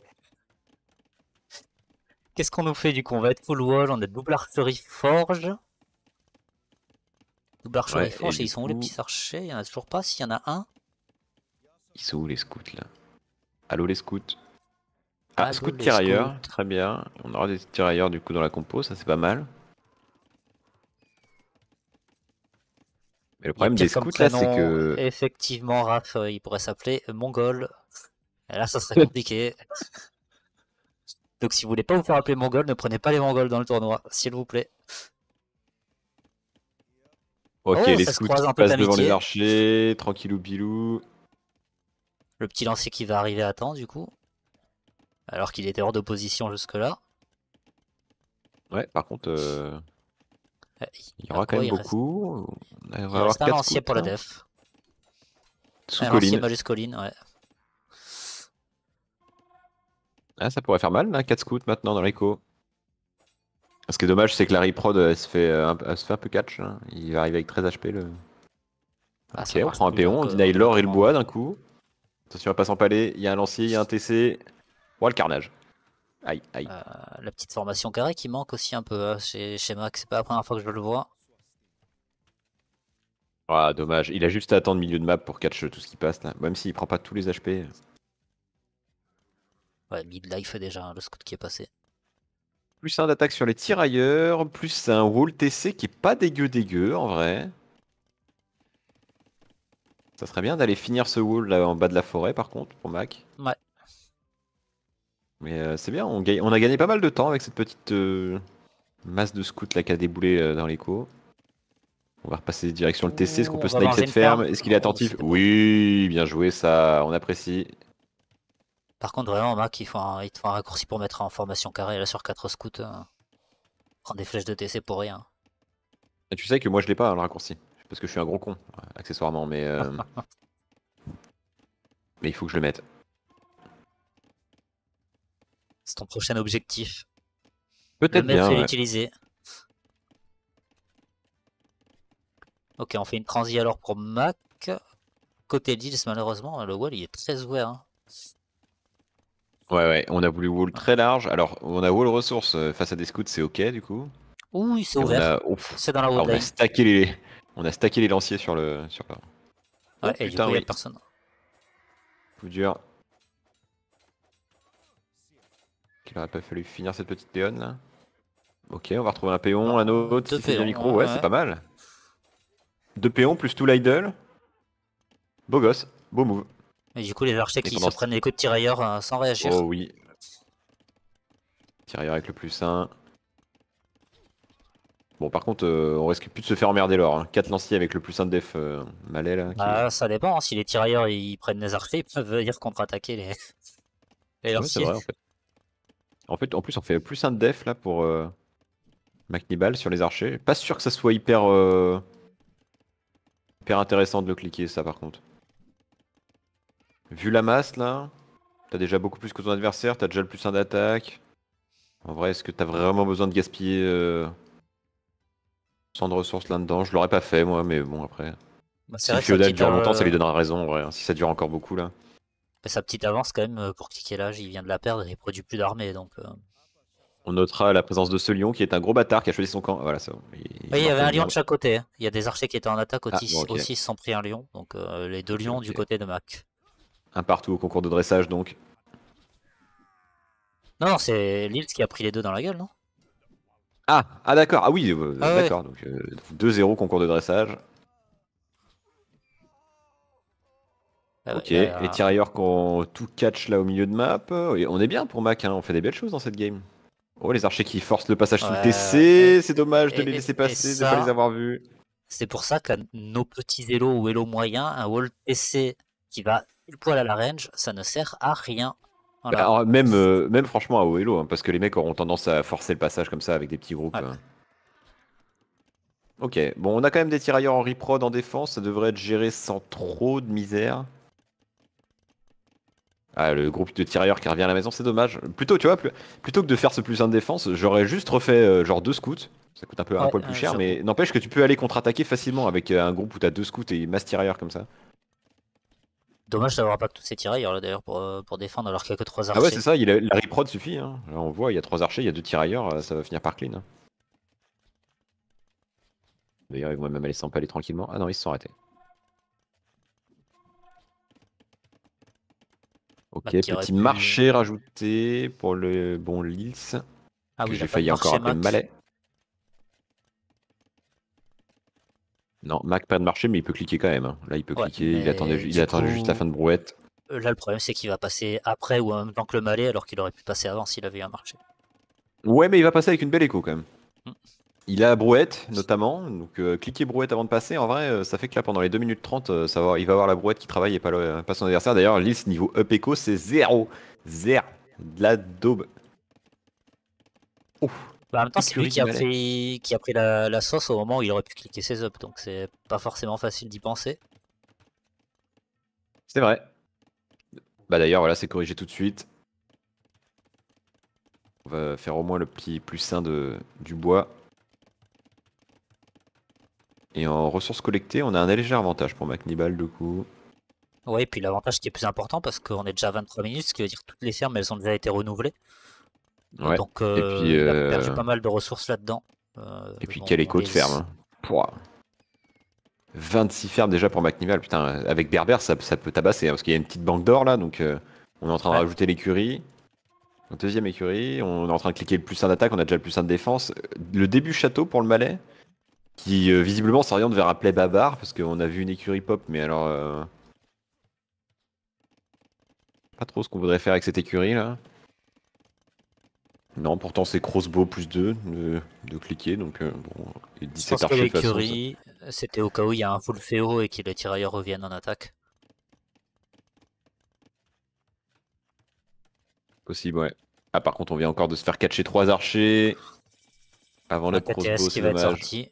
Qu'est-ce qu'on nous fait du coup On va être full wall, on a double archerie forge. Double archerie forge, et, ils sont où les petits archers Il y en a toujours pas, s'il y en a un. Ils sont où les scouts là Allô les scouts Ah, scouts scout tirailleurs, très bien. On aura des tirailleurs du coup dans la compo, ça c'est pas mal. le problème des scouts, là, c'est que. Effectivement, Raph, euh, il pourrait s'appeler Mongol. Et là, ça serait compliqué. Donc, si vous voulez pas vous faire appeler Mongol, ne prenez pas les Mongols dans le tournoi, s'il vous plaît. Ok, ah les scouts passent devant les archers, tranquillou bilou. Le petit lancer qui va arriver à temps, du coup. Alors qu'il était hors d'opposition jusque-là. Ouais, par contre. Euh, bah, il y bah, aura quand même beaucoup. Il va avoir un lancier pour la def. Hein. Sous colline. ouais. Ah, ça pourrait faire mal, là, hein, 4 scouts maintenant dans l'écho. Ce qui est dommage, c'est que la reprod, elle se fait un, se fait un peu catch. Hein. Il va arriver avec 13 HP. Le... Ah, on prend un péon, on deny l'or et le bois d'un coup. Attention va pas s'empaler, il y a un lancier, il y a un TC. Oh, le carnage. Aïe, euh, la petite formation carrée qui manque aussi un peu hein, chez, chez c'est pas la première fois que je le vois. Ah, dommage, il a juste à attendre milieu de map pour catch tout ce qui passe là, même s'il prend pas tous les HP. Ouais, mid-life déjà, hein, le scout qui est passé. Plus un d'attaque sur les tirailleurs, plus un wall TC qui est pas dégueu dégueu en vrai. Ça serait bien d'aller finir ce wall là en bas de la forêt par contre pour Mac. Ouais, mais euh, c'est bien, on, a gagné pas mal de temps avec cette petite euh, masse de scouts là qui a déboulé euh, dans l'écho. On va repasser direction le TC. Est-ce qu'on peut sniper cette ferme, Est-ce qu'il est attentif oh, Oui, bien joué, ça, on apprécie. Par contre, vraiment, Mac, il faut un, faut un raccourci pour mettre en formation carré là sur 4 scouts. Prendre des flèches de TC pour rien. tu sais que moi je l'ai pas hein, le raccourci. Parce que je suis un gros con, accessoirement, mais. mais il faut que je le mette. C'est ton prochain objectif. Peut-être bien. l'utiliser. Ok, on fait une transi alors pour Mac. Côté Lils, malheureusement, le wall il est très ouvert. Hein. Ouais, ouais, on a voulu wall très large. Alors, on a wall ressources euh, face à des scouts, c'est ok du coup. Oui, c'est ouvert. a... C'est dans la wall. Ah, on, a stacké les... on a stacké les lanciers sur le. Sur Ouais, oh, et du coup, il n'y a personne. Coup dur. Qu'il aurait pas fallu finir cette petite Déon là. Ok, on va retrouver un péon, ah, un autre, c'est un micro, ouais, c'est pas mal. Deux péons plus tout l'idle. Beau gosse, beau move. Et du coup, les archers qui se prennent les coups de tirailleurs euh, sans réagir. Oh oui. Tirailleur avec le plus 1. Bon, par contre, euh, on risque plus de se faire emmerder l'or. 4 hein. lanciers avec le plus 1 de def euh, malais là. Bah, ça dépend, hein. si les tirailleurs ils prennent les archers, ils peuvent venir contre-attaquer les, les c'est vrai en fait, en plus, on fait plus un def là pour Macnibal euh, McNibal sur les archers. Pas sûr que ça soit hyper, euh, hyper intéressant de le cliquer, ça par contre. Vu la masse là, t'as déjà beaucoup plus que ton adversaire, t'as déjà le plus 1 d'attaque. En vrai, est-ce que t'as vraiment besoin de gaspiller euh, sans de ressources là-dedans Je l'aurais pas fait moi, mais bon après. Bah, si le dure longtemps, ça lui euh, donnera raison. En vrai. Hein, si ça dure encore beaucoup là sa petite avance, quand même, euh, pour cliquer là il vient de la perdre et il produit plus d'armée. donc... Euh. On notera la présence de ce lion qui est un gros bâtard qui a choisi son camp. Voilà, ça, il, il y avait un lion de chaque côté. Hein. Il y a des archers qui étaient en attaque ah, aussi, ils aussi sont pris un lion. Donc euh, les deux lions du côté de Mac. Un partout au concours de dressage donc. Non, non c'est Lils qui a pris les deux dans la gueule, non ah, ah d'accord, ah oui, ah d'accord. Donc 2-0 concours de dressage. Euh, ok, les tirailleurs qu'on tout catch là au milieu de map. Euh, on est bien pour Mac, hein, on fait des belles choses dans cette game. Oh, les archers qui forcent le passage sous le TC, c'est dommage de les laisser passer, de ne pas les avoir vus. C'est pour ça que nos petits élos ou élos moyens, un wall TC qui va pile poil à la range, ça ne sert à rien. Bah, même, euh, même franchement à haut elo, hein, parce que les mecs auront tendance à forcer le passage comme ça avec des petits groupes. Ok, bon, on a quand même des tirailleurs en reprod en défense, ça devrait être géré sans trop de misère. Ah, le groupe de tireurs qui revient à la maison, c'est dommage. Plutôt, tu vois, plutôt que de faire ce plus 1 de défense, j'aurais juste refait euh, genre deux scouts. Ça coûte un peu un poil euh, plus cher, mais n'empêche que tu peux aller contre-attaquer facilement avec euh, un groupe où t'as deux scouts et masse tirailleurs comme ça. Dommage d'avoir pas que tous ces tirailleurs là d'ailleurs pour, défendre alors qu'il y a que trois archers. Ah ouais, c'est ça, la reprod suffit. Hein. Là, on voit, il y a trois archers, il y a deux tirailleurs, ça va finir par clean. Hein. D'ailleurs, ils vont même aller s'empaler tranquillement. Ah non, ils se sont arrêtés. Ok, bah, petit marché euh, rajouté pour le bon Lils. Ah oui, j'ai failli encore un Malais. Non, Mac, perd de marché, mais il peut cliquer quand même. Hein. Là, il peut cliquer, il attendait, juste la fin de brouette. Euh, là, le problème, c'est qu'il va passer après ou en même que le Malais, alors qu'il aurait pu passer avant s'il avait eu un marché. Ouais, mais il va passer avec une belle écho quand même. Mm. Il a brouette notamment, donc euh, cliquer brouette avant de passer. En vrai, euh, ça fait que là, pendant les 2 minutes 30, euh, il va avoir la brouette qui travaille et pas, son adversaire. D'ailleurs, liste niveau up echo, c'est 0. 0. De la daube. Bah, en même temps, c'est lui qui a, pris, la, sauce au moment où il aurait pu cliquer ses up, donc c'est pas forcément facile d'y penser. C'est vrai. Bah d'ailleurs, voilà, c'est corrigé tout de suite. On va faire au moins le petit plus sain de, du bois. Et en ressources collectées, on a un léger avantage pour McNibal du coup. Ouais, et puis l'avantage qui est plus important parce qu'on est déjà à 23 minutes, ce qui veut dire que toutes les fermes elles ont déjà été renouvelées. Ouais. Donc euh, on a euh, perdu pas mal de ressources là-dedans. Euh, et puis quel écho de ferme. 26 hein. fermes déjà pour Macnibal. putain, avec Berber ça, peut tabasser hein, parce qu'il y a une petite banque d'or là, donc on est en train de rajouter l'écurie. Deuxième écurie, on est en train de cliquer le plus 1 d'attaque, on a déjà le plus 1 de défense. Le début château pour le Malais, qui euh, visiblement s'oriente vers un play bavard, parce qu'on a vu une écurie pop, mais alors. Euh, pas trop ce qu'on voudrait faire avec cette écurie là. Non, pourtant c'est crossbow plus 2 de, cliquer, donc euh, bon, et 17 archers. c'était au cas où il y a un full féo et que les tirailleurs reviennent en attaque. Possible, ouais. Ah, par contre, on vient encore de se faire catcher 3 archers avant la crossbow, dommage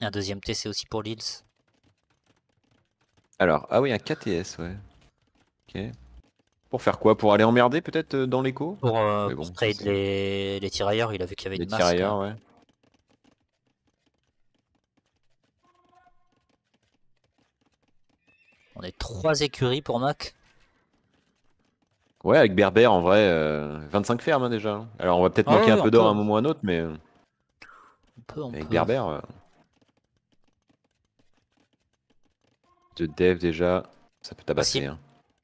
un deuxième TC aussi pour Lils. Alors, ah oui, un KTS, ouais. Ok. Pour faire quoi Pour aller emmerder peut-être euh, dans l'écho Pour, euh, les... tirailleurs, il a vu qu'il y avait une ouais. On est trois écuries pour Mac. Ouais, avec Berber en vrai, 25 euh, fermes hein, déjà. Alors on va peut-être ah manquer un peu d'or à un moment ou à un autre, mais. On avec Berber. de dev déjà, ça peut tabasser.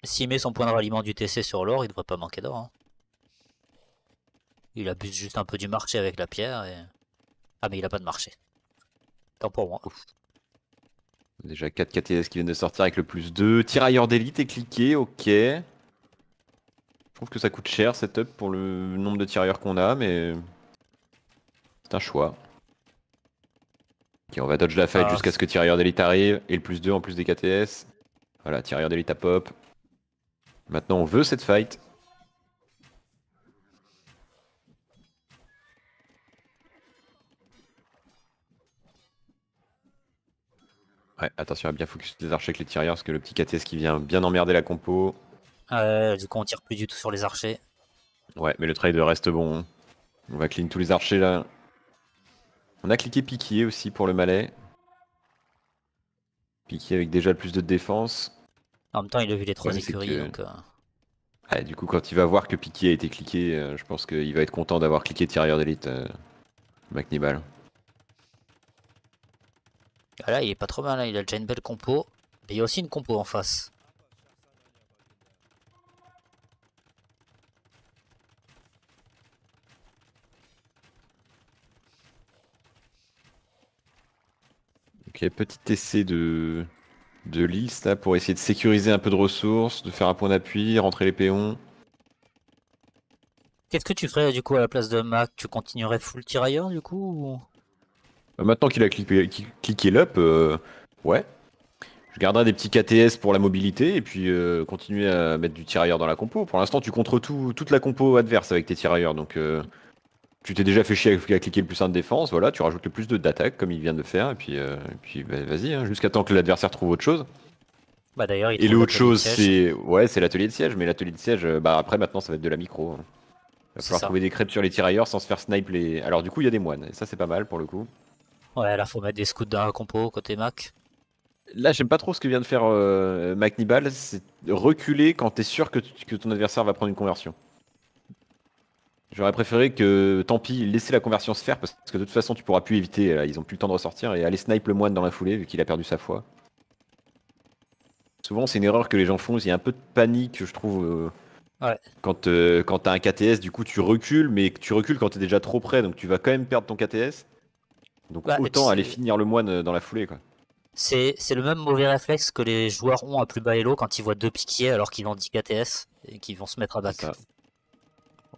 S'il hein. met son point de ralliement du TC sur l'or, il devrait pas manquer d'or. Hein. Il abuse juste un peu du marché avec la pierre et... Ah mais il a pas de marché. Tant pour moi. Déjà 4 KTS qui viennent de sortir avec le plus 2. Tirailleurs d'élite est cliqué, ok. Je trouve que ça coûte cher setup pour le nombre de tirailleurs qu'on a, mais c'est un choix on va dodge la fight ah. jusqu'à ce que Tireur d'élite arrive. Et le plus 2 en plus des KTS. Voilà, Tireur d'élite à pop. Maintenant, on veut cette fight. Ouais, attention à bien focus les archers avec les Tireurs, parce que le petit KTS qui vient bien emmerder la compo. du coup, on tire plus du tout sur les archers. Ouais, mais le trade reste bon. Hein. On va clean tous les archers là. On a cliqué piquier aussi pour le malais. Piquier avec déjà le plus de défense. En même temps, il a vu les trois écuries, donc... Euh. Ah, du coup, quand il va voir que piquier a été cliqué, euh, je pense qu'il va être content d'avoir cliqué tireur d'élite, euh, McNibal. Ah là, il est pas trop mal, hein. il a déjà une belle compo. il y a aussi une compo en face. Ok, petit essai de, de liste là pour essayer de sécuriser un peu de ressources, de faire un point d'appui, rentrer les péons. Qu'est-ce que tu ferais du coup à la place de Mac Tu continuerais full tirailleur du coup euh, Maintenant qu'il a cliqué, l'up, euh, ouais. Je garderai des petits KTS pour la mobilité et puis euh, continuer à mettre du tirailleur dans la compo. Pour l'instant, tu contre toute la compo adverse avec tes tirailleurs, donc tu t'es déjà fait chier à, cliquer le plus 1 de défense, voilà, tu rajoutes le plus de d'attaque comme il vient de faire, et puis, euh, puis bah, vas-y, hein, jusqu'à temps que l'adversaire trouve autre chose. Bah d'ailleurs, Et l'autre chose, c'est ouais, c'est l'atelier de siège, mais l'atelier de siège, euh, bah après maintenant ça va être de la micro. Hein. Il va falloir trouver des crêpes sur les tirailleurs sans se faire snipe les. Alors du coup, il y a des moines, et ça c'est pas mal pour le coup. Ouais, là faut mettre des scouts dans la compo côté Mac. Là, j'aime pas trop ce que vient de faire euh, Mac Nibal, c'est reculer quand t'es sûr que ton adversaire va prendre une conversion. J'aurais préféré que, tant pis, laisser la conversion se faire parce que de toute façon, tu pourras plus éviter. Euh, ils ont plus le temps de ressortir et aller snipe le moine dans la foulée vu qu'il a perdu sa foi. Souvent, c'est une erreur que les gens font. Il y a un peu de panique, je trouve. Euh, quand, tu euh, quand t'as un KTS, du coup, tu recules, mais tu recules quand tu es déjà trop près, donc tu vas quand même perdre ton KTS. Donc bah, autant aller finir le moine dans la foulée, quoi. C'est le même mauvais réflexe que les joueurs ont à plus bas hello quand ils voient deux piquiers alors qu'ils ont 10 KTS et qu'ils vont se mettre à back.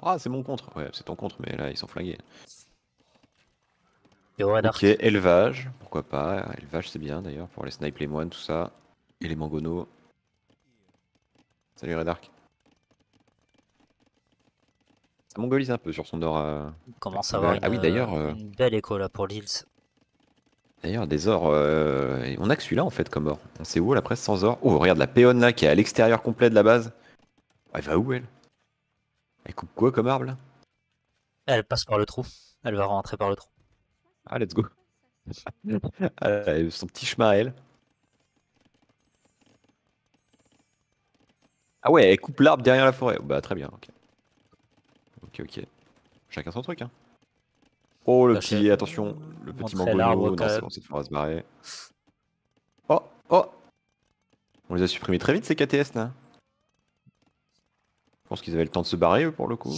Ah, c'est mon contre. Ouais, c'est ton contre, mais là, ils sont flingués. Ok, élevage, pourquoi pas. Élevage, c'est bien d'ailleurs pour les snipe les moines, tout ça. Et les mangonos. Salut Redark. Ça mongolise un peu sur son or. Euh, Comment ça Ah oui, d'ailleurs. Euh, une belle écho là pour l'Ils. D'ailleurs, des ors. Euh, on a que celui-là en fait comme or. On sait où la presse sans or. Oh, regarde la péonne là qui est à l'extérieur complet de la base. Elle va où elle elle coupe quoi comme arbre là Elle passe par le trou. Elle va rentrer par le trou. Ah, let's go. Ah, elle, son petit chemin à elle. Ah ouais, elle coupe l'arbre derrière la forêt. Bah très bien, ok. Ok, ok. Chacun son truc, hein. Oh le bah, petit, attention, le petit mango. Non, c'est bon, cette forêt se barrer. Oh, oh On les a supprimés très vite ces KTS là. Je pense qu'ils avaient le temps de se barrer, eux, pour le coup.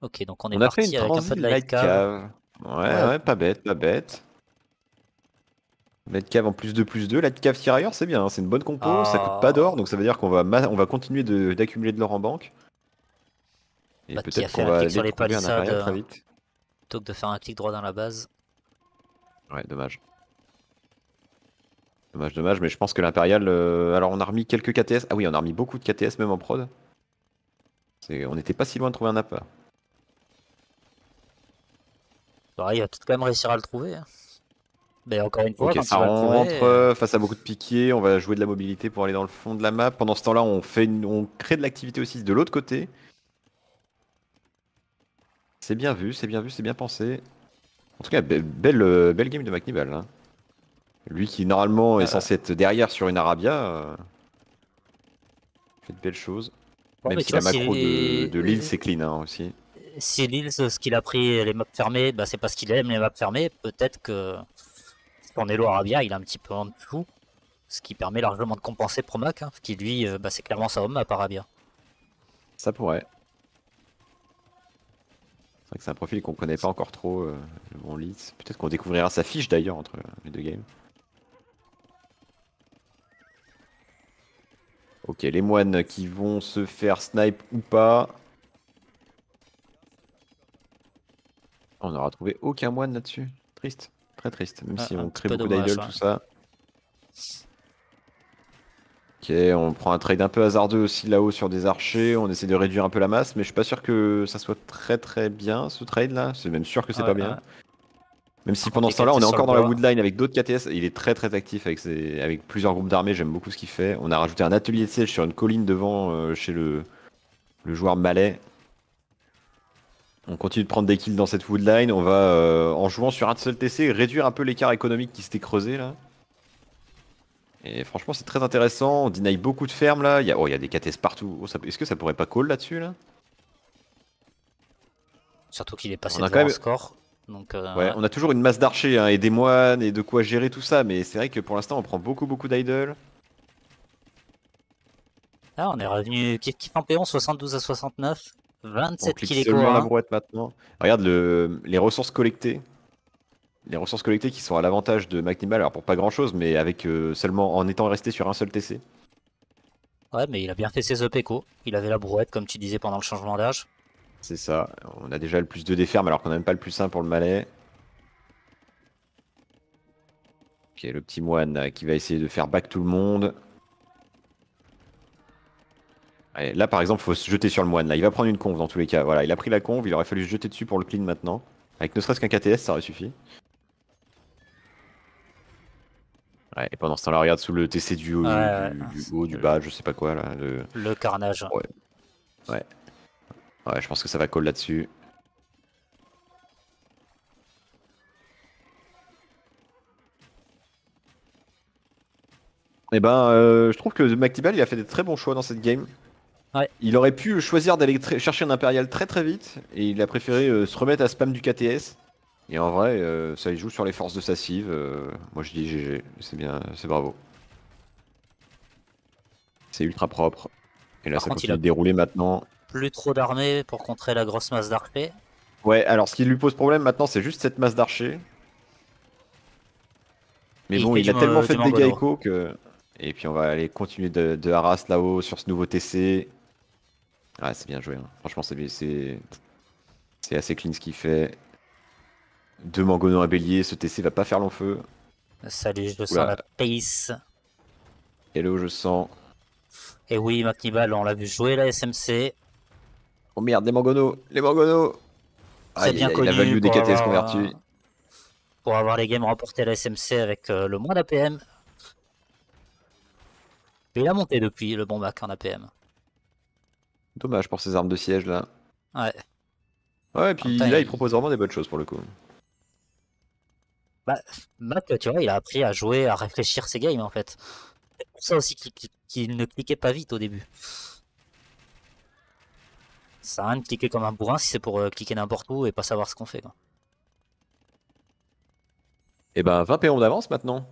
Ok, donc on est parti a fait une avec un peu de light cave. Ouais, ouais, pas bête, pas bête. Light cave en plus 2 plus 2. Light cave tirailleur, c'est bien, hein, c'est une bonne compo, ah. ça coûte pas d'or, donc ça veut dire qu'on va, on va continuer d'accumuler de, l'or en banque. Et peut-être qu'on va sur les arrière euh, très vite. plutôt que de faire un clic droit dans la base. Ouais, dommage. Dommage, dommage, mais je pense que l'Impérial. Euh, alors, on a remis quelques KTS. Ah oui, on a remis beaucoup de KTS, même en prod. On n'était pas si loin de trouver un appât. Bah, il va peut-être quand même réussir à le trouver. Hein. Mais encore une fois, on rentre euh, euh, face à beaucoup de piquets, on va jouer de la mobilité pour aller dans le fond de la map. Pendant ce temps-là, on, fait on crée de l'activité aussi de l'autre côté. C'est bien vu, c'est bien vu, c'est bien pensé. En tout cas, belle, belle, game de McNibal. Hein. Lui qui normalement est censé être derrière sur une Arabia, euh, fait de belles choses. Même si la macro de, de l'île c'est clean hein, aussi. Si l'île, ce qu'il a pris les maps fermées, bah, c'est parce qu'il aime les maps fermées. Peut-être que en Elo Arabia, il a un petit peu en dessous, ce qui permet largement de compenser Promac, hein, ce qui lui, euh, bah, c'est clairement sa home à Arabia. Ça pourrait. C'est vrai que c'est un profil qu'on connaît pas encore trop, euh, le bon Lit. Peut-être qu'on découvrira sa fiche d'ailleurs entre les deux games. Ok, les moines qui vont se faire snipe ou pas. On n'aura trouvé aucun moine là-dessus. Triste, très triste, même ah, si on crée beaucoup d'idoles, tout ça. Ok, on prend un trade un peu hasardeux aussi là-haut sur des archers, on essaie de réduire un peu la masse, mais je suis pas sûr que ça soit très très bien ce trade là, c'est même sûr que c'est ah pas bien. Ah même si pendant ce temps-là, on est encore dans la woodline avec d'autres KTS. Il est très très actif avec, avec plusieurs groupes d'armées. J'aime beaucoup ce qu'il fait. On a rajouté un atelier de siège sur une colline devant euh, chez le... joueur malais. On continue de prendre des kills dans cette woodline. On va, euh, en jouant sur un seul TC, réduire un peu l'écart économique qui s'était creusé là. Et franchement, c'est très intéressant. On deny beaucoup de fermes là. Il y a, oh, il y a des KTS partout. Oh, est-ce que ça pourrait pas call là-dessus là, Surtout qu'il est passé score. Euh, ouais, on a toujours une masse d'archers hein, et des moines et de quoi gérer tout ça, mais c'est vrai que pour l'instant on prend beaucoup beaucoup d'idoles. Ah, on est revenu qui Panthéon 72 à 69, 27 kills la maintenant. Regarde le, les ressources collectées. Les ressources collectées qui sont à l'avantage de McNimal, alors pour pas grand chose, mais avec euh, seulement en étant resté sur un seul TC. Ouais, mais il a bien fait ses EPECO. Il avait la brouette, comme tu disais, pendant le changement d'âge. C'est ça. On a déjà le plus de déferme alors qu'on n'a même pas le plus 1 pour le malais. Ok, le petit moine euh, qui va essayer de faire back tout le monde. là par exemple, faut se jeter sur le moine. Là, il va prendre une conve dans tous les cas. Voilà, il a pris la conve, il aurait fallu se jeter dessus pour le clean maintenant. Avec ne serait-ce qu'un KTS, ça aurait suffi. et pendant ce temps-là, regarde sous le TC du haut, du, haut, du bas, je sais pas quoi là. Le, carnage. ouais. Ouais, je pense que ça va call là-dessus. Et eh ben, euh, je trouve que Mactibal il a fait des très bons choix dans cette game. Il aurait pu choisir d'aller chercher un Impérial très très vite, et il a préféré euh, se remettre à spam du KTS. Et en vrai, euh, ça il joue sur les forces de sa cive. moi je dis GG, c'est bien, c'est bravo. C'est ultra propre. Et là ça continue de dérouler maintenant plus trop d'armées pour contrer la grosse masse d'archers. Ouais, alors ce qui lui pose problème maintenant, c'est juste cette masse d'archers. Mais bon, il a tellement fait des dégâts que. Et puis on va aller continuer de, de là-haut sur ce nouveau TC. Ah, c'est bien joué. Hein. Franchement, c'est c'est assez clean ce qu'il fait. Deux mangonons à bélier, ce TC va pas faire long feu. Salut, je sens la pace. Hello, je sens. Et oui, Macnibal, on l'a vu jouer la SMC. Oh merde, les mangonos Les mangonos C'est bien connu La des KTS Pour avoir les games remportés à la SMC avec euh, le moins d'APM. il a monté depuis le bon bac en APM. Dommage pour ces armes de siège là. Ouais. Ouais, et puis là, il... propose vraiment des bonnes choses pour le coup. Bah, Mac, tu vois, il a appris à jouer, à réfléchir ses games en fait. C'est pour ça aussi qu'il ne cliquait pas vite au début. Ça a rien de cliquer comme un bourrin si c'est pour euh, cliquer n'importe où et pas savoir ce qu'on fait. Quoi. Et eh ben 20 péons d'avance maintenant.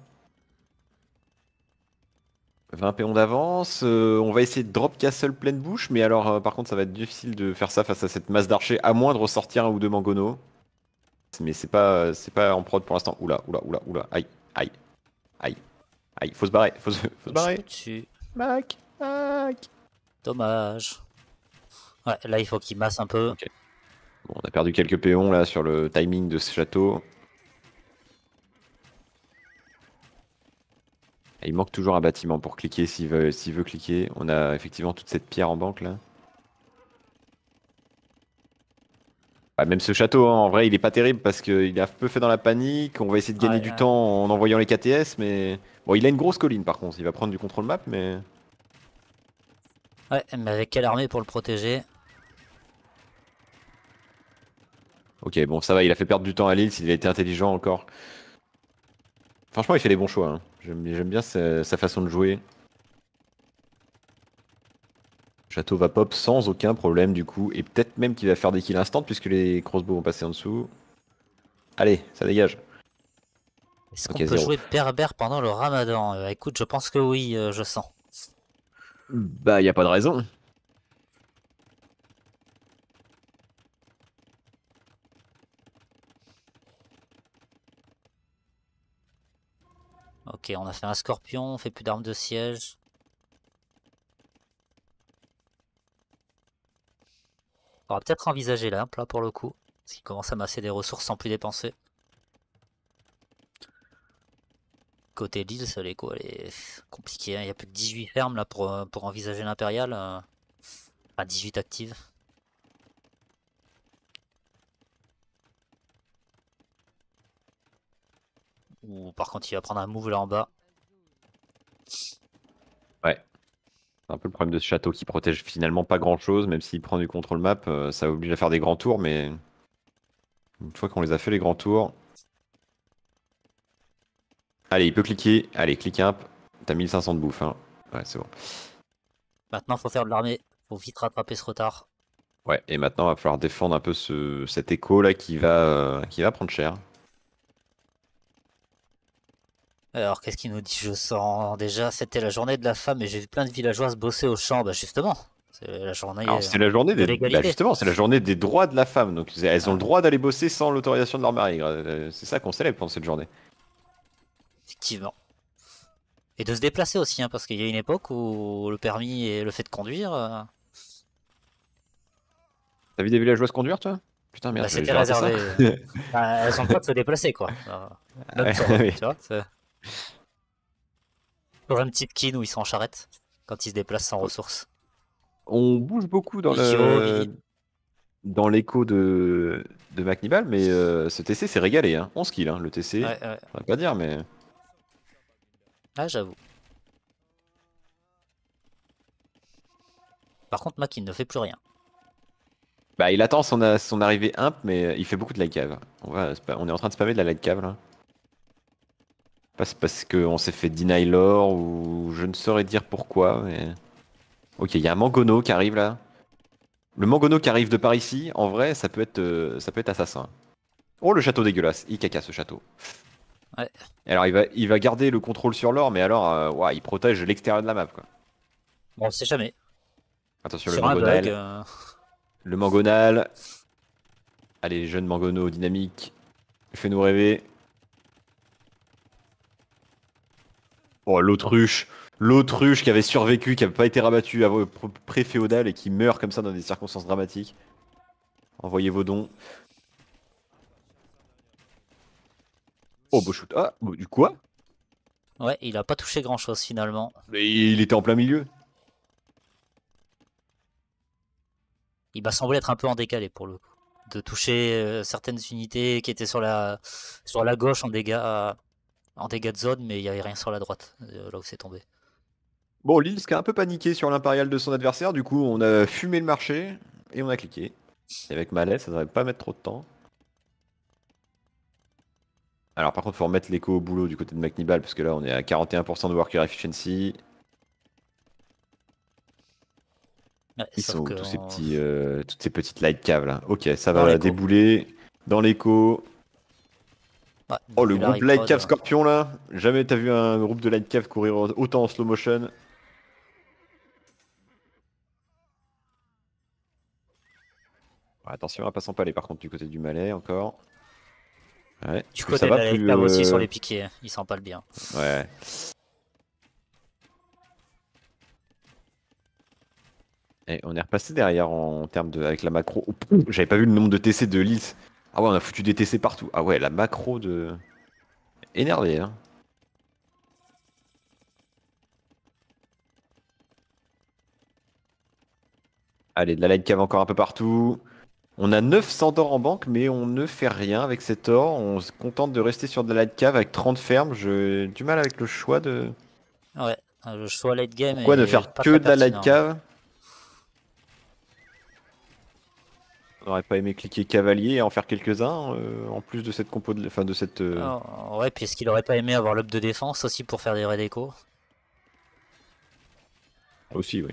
20 péons d'avance, euh, on va essayer de drop castle pleine bouche, mais alors euh, par contre ça va être difficile de faire ça face à cette masse d'archers, à moins de ressortir un ou deux mangono. Mais c'est pas, c'est pas en prod pour l'instant. Oula, oula, oula, oula, aïe, aïe, aïe, aïe, faut se barrer, faut se, faut se barrer. Mac, Dommage. Ouais, là, il faut qu'il masse un peu. Bon, on a perdu quelques péons là sur le timing de ce château. il manque toujours un bâtiment pour cliquer s'il veut, cliquer. On a effectivement toute cette pierre en banque là. Bah, même ce château, hein, en vrai, il est pas terrible parce qu'il a peu fait dans la panique. On va essayer de gagner du temps en envoyant les KTS, mais bon, il a une grosse colline par contre. Il va prendre du contrôle map, mais. Ouais, mais avec quelle armée pour le protéger Ok, bon, ça va, il a fait perdre du temps à Lille s'il a été intelligent encore. Franchement, il fait les bons choix. Hein. J'aime bien sa, façon de jouer. Château va pop sans aucun problème du coup. Et peut-être même qu'il va faire des kills instant puisque les crossbows vont passer en dessous. Allez, ça dégage. Est-ce qu'on peut jouer berber pendant le ramadan euh, Écoute, je pense que oui, euh, je sens. Bah, il y a pas de raison. Ok, on a fait un scorpion, on fait plus d'armes de siège. On va peut-être envisager l'imp, là pour le coup. Parce qu'il commence à masser des ressources sans plus dépenser. Côté l'île, ça quoi, est compliqué, hein. Il n'y a plus que 18 fermes là pour, euh, pour envisager l'impérial. Euh. Enfin 18 actives. Ou par contre, il va prendre un move là en bas. Ouais. C'est un peu le problème de ce château qui protège finalement pas grand chose, même s'il prend du contrôle map, euh, ça oblige à faire des grands tours, mais une fois qu'on les a fait les grands tours. Allez, il peut cliquer. Allez, clique un. T'as 1500 de bouffe. Hein. Ouais, c'est bon. Maintenant, faut faire de l'armée. Faut vite rattraper ce retard. Ouais, et maintenant, il va falloir défendre un peu ce, cet écho là qui va, euh, qui va prendre cher. Alors, qu'est-ce qu'il nous dit, je sens Déjà, c'était la journée de la femme et j'ai vu plein de villageoises bosser au champ. Bah, justement, c'est la journée. c'est euh, la journée De bah, justement, c'est la journée des droits de la femme. Donc, elles ont le ah. droit d'aller bosser sans l'autorisation de leur mari. Euh, euh, c'est ça qu'on célèbre pendant cette journée. Effectivement. Et de se déplacer aussi, hein, parce qu'il y a une époque où le permis et le fait de conduire. T'as vu des villageoises conduire, toi Putain, merde. Bah, c'était réservé. elles ont le droit de se déplacer, quoi. Ah tu vois, pour un petit kin où ils sont en charrette quand ils se déplacent sans ressources. On bouge beaucoup dans le... dans l'écho de, de McNibal, mais euh, ce TC c'est régalé. Hein. 11 kills, hein, le TC. On va pas dire, mais. Ah, j'avoue. Par contre, Mac, ne fait plus rien. Bah, il attend son, son arrivée imp, mais euh, il fait beaucoup de light cave. On, on est en train de spammer de la light cave là pas parce qu'on s'est fait deny l'or ou je ne saurais dire pourquoi. Mais... Ok, il y a un Mangono qui arrive là. Le Mangono qui arrive de par ici, en vrai, ça peut être, euh, ça peut être assassin. Oh, le château dégueulasse. Il caca ce château. Ouais. alors, il va, il va garder le contrôle sur l'or, mais alors, euh, il protège l'extérieur de la map quoi. Bon, on sait jamais. Attention, le Mangonal. Euh. Le Mangonal. Allez, jeune Mangono dynamique. Fais-nous rêver. Oh, l'autruche, l'autruche qui avait survécu, qui n'avait pas été rabattue avant pré-féodal et qui meurt comme ça dans des circonstances dramatiques. Envoyez vos dons. Oh, beau shoot. Ah, du quoi Ouais, il a pas touché grand chose finalement. Mais il était en plein milieu. Il m'a semblé être un peu en décalé pour le coup. De toucher euh, certaines unités qui étaient sur la, sur la gauche en dégâts en dégâts de zone, mais il n'y avait rien sur la droite, euh, là où c'est tombé. Bon, Lille qui a un peu paniqué sur l'impérial de son adversaire, du coup on a fumé le marché et on a cliqué. avec malaise, ça devrait pas mettre trop de temps. Alors par contre, il faut remettre l'écho au boulot du côté de McNibal, parce que là on est à 41% de worker efficiency. Ils sont tous ces petits, euh, toutes ces petites light caves là. Ok, ça va débouler dans l'écho oh, le groupe cave hein. Scorpion là Jamais t'as vu un groupe de cave courir autant en slow motion. Attention à hein, pas s'empaler par contre du côté du Malais encore. Du côté ça va, plus, aussi sur les piquets, hein. il le bien. Ouais. Et on est repassé derrière en, termes de avec la macro. J'avais pas vu le nombre de TC de Lys. Ah ouais, on a foutu des TC partout. Ah ouais, la macro de... Énervé, hein. Allez, de la light cave encore un peu partout. On a 900 d'or en banque, mais on ne fait rien avec cet or. On se contente de rester sur de la light cave avec 30 fermes. J'ai du mal avec le choix de... Ouais, le choix light game. Pourquoi ne faire que de la light cave On n'aurait pas aimé cliquer cavalier et en faire quelques-uns euh, en plus de cette compo de, enfin, de cette. Euh, ouais, puis est-ce qu'il aurait pas aimé avoir l'up de défense aussi pour faire des raids déco Aussi, oui.